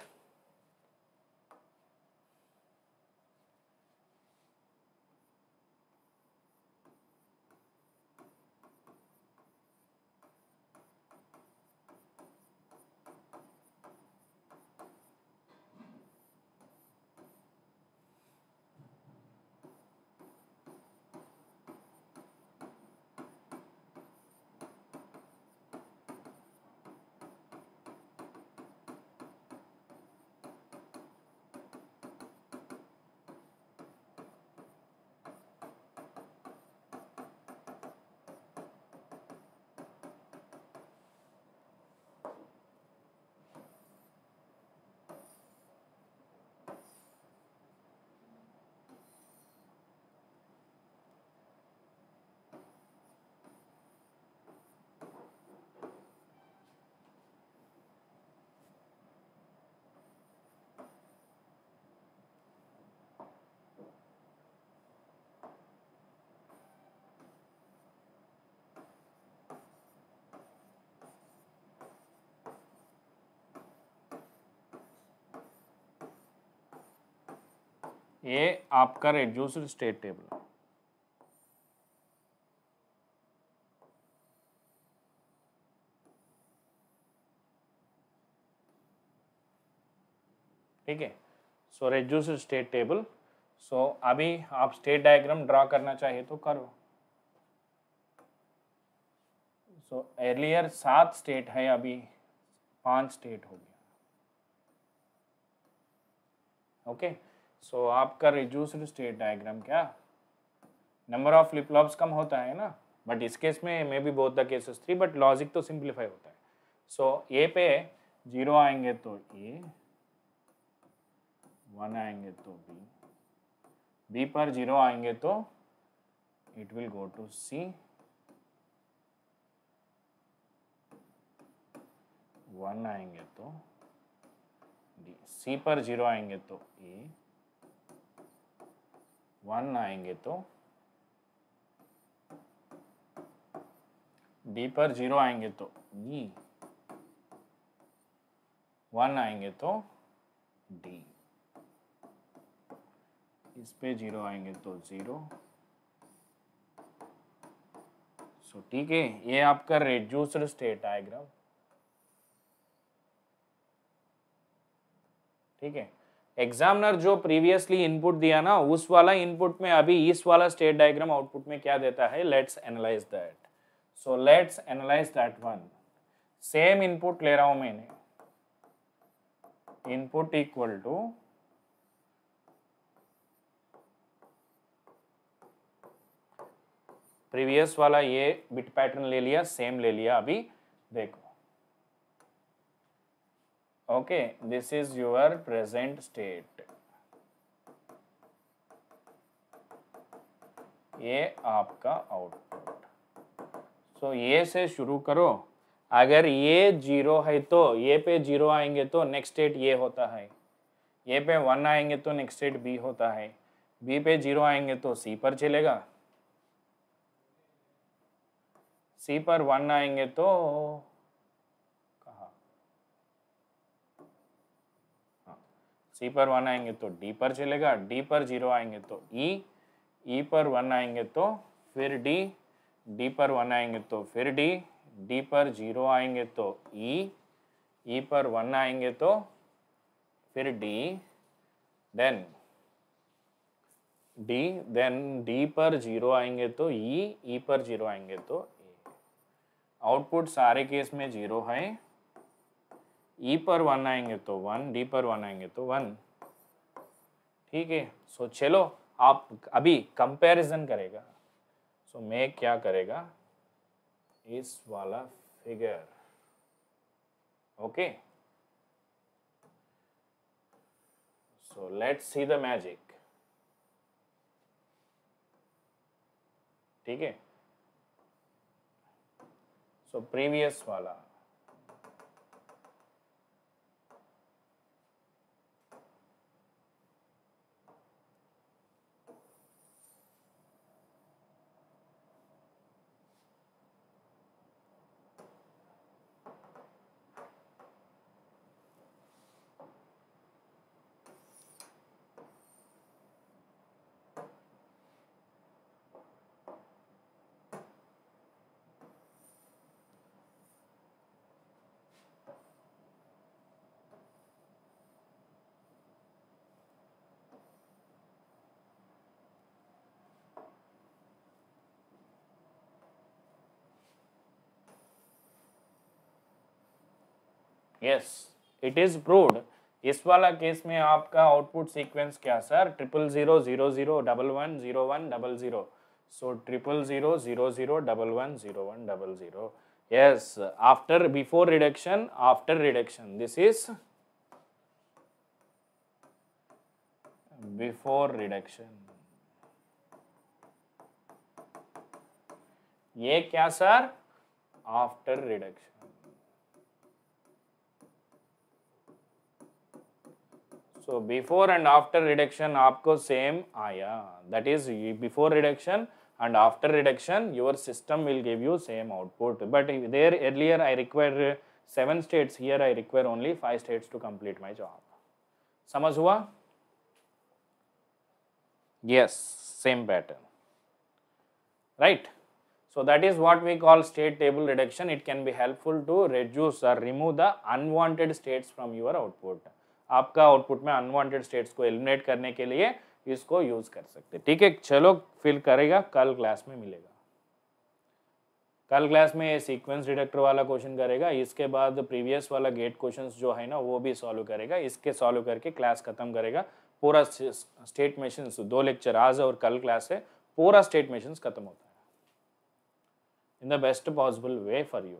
ये आपका reduced state table ठीक है so reduced state table so अभी आप state diagram draw करना चाहिए तो करो सो एर्लियर सात स्टेट है अभी पांच स्टेट हो गया ओके okay? सो so, आपका रिड्यूस्ड स्टेट डायग्राम क्या नंबर ऑफ फ्लिप फ्लॉप्स कम होता है ना बट इस केस में may be both the cases three but logic तो सिंप्लीफाई होता है सो so, ए पे जीरो आएंगे तो ए वन आएंगे तो बी बी पर जीरो आएंगे तो it will go to C one आएंगे तो डी सी पर जीरो आएंगे तो ए वन आएंगे तो डी पर जीरो आएंगे तो ई वन आएंगे तो डी इस पे जीरो आएंगे तो ज़ीरो सो ठीक है ये आपका रिड्यूस्ड स्टेट डायग्राम ठीक है एग्जामिनर जो प्रीवियसली इनपुट दिया ना उस वाला इनपुट में अभी इस वाला स्टेट डायग्राम आउटपुट में क्या देता है let's analyze that so let's analyze that one same input ले रहा हूं मैंने इनपुट इक्वल टू प्रीवियस वाला ये बिट पैटर्न ले लिया सेम ले लिया अभी देखो okay this is your present state ये आपका आउटपुट सो so, ये से शुरू करो अगर ये जीरो है तो ये पे जीरो आएंगे तो नेक्स्ट स्टेट ये होता है ये पे वन आएंगे तो नेक्स्ट स्टेट बी होता है बी पे जीरो आएंगे तो सी पर चलेगा सी पर वन आएंगे तो सी पर वन आएंगे तो डी पर चलेगा डी पर जीरो आएंगे तो ई e, ई e पर वन आएंगे तो फिर डी डी पर वन आएंगे तो फिर डी डी पर जीरो आएंगे तो ई e, ई e पर वन आएंगे तो फिर D then D then D पर जीरो आएंगे तो ई e, ई e पर जीरो आएंगे तो ए आउटपुट सारे केस में जीरो है ई पर वन आएंगे तो वन डी पर वन आएंगे तो वन ठीक है सो चलो आप अभी कंपैरिजन करेगा सो so, मैं क्या करेगा इस वाला figure okay so let's see the magic ठीक है सो प्रीवियस वाला यस इट इज प्रूव्ड इस वाला केस में आपका आउटपुट सीक्वेंस क्या sir triple zero zero zero double one zero one double zero so triple zero zero zero double one zero one double zero yes after before reduction after reduction this is before reduction ये क्या sir after reduction So, before and after reduction आपको same आया that is before reduction and after reduction your system will give you same output but there earlier I require 7 states here I require only 5 states to complete my job. समझ हुआ? Yes, same pattern, right? So, that is what we call state table reduction. It can be helpful to reduce or remove the unwanted states from your output. आपका output में unwanted states को eliminate करने के लिए इसको use कर सकते हैं ठीक है चलो फिल करेगा कल क्लास में मिलेगा कल क्लास में सीक्वेंस डिटेक्टर वाला क्वेश्चन करेगा इसके बाद प्रीवियस वाला गेट क्वेश्चन जो है ना वो भी सॉल्व करेगा इसके सॉल्व करके क्लास खत्म करेगा पूरा स्टेट मशीन दो लेक्चर आज और कल क्लास है पूरा स्टेट मशीन खत्म होता है in the best possible way for you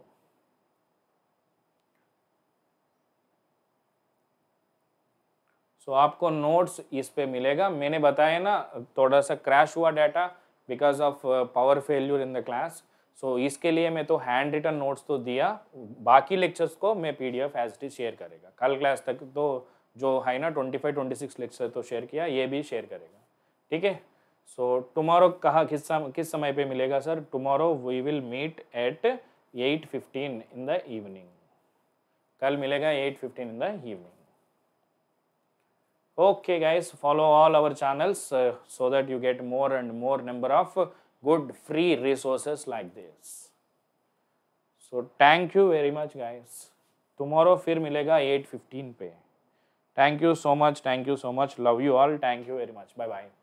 so so, आपको नोट्स इस पे मिलेगा मैंने बताया ना थोड़ा सा क्रैश हुआ data because of power failure in the class so इसके लिए मैं तो हैंड रिटन नोट्स तो दिया बाकी लेक्चर्स को मैं P D F as share करेगा कल क्लास तक तो जो है ना twenty five twenty six lecture तो शेयर किया ये भी शेयर करेगा ठीक है सो टुमारो कहाँ किस सम, किस समय पे मिलेगा sir tomorrow we will meet at eight fifteen in the evening कल मिलेगा eight fifteen in the evening okay guys follow all our channels uh, so that you get more and more number of good free resources like this so thank you very much guys tomorrow फिर मिलेगा 8:15 पे thank you so much thank you so much love you all thank you very much bye. bye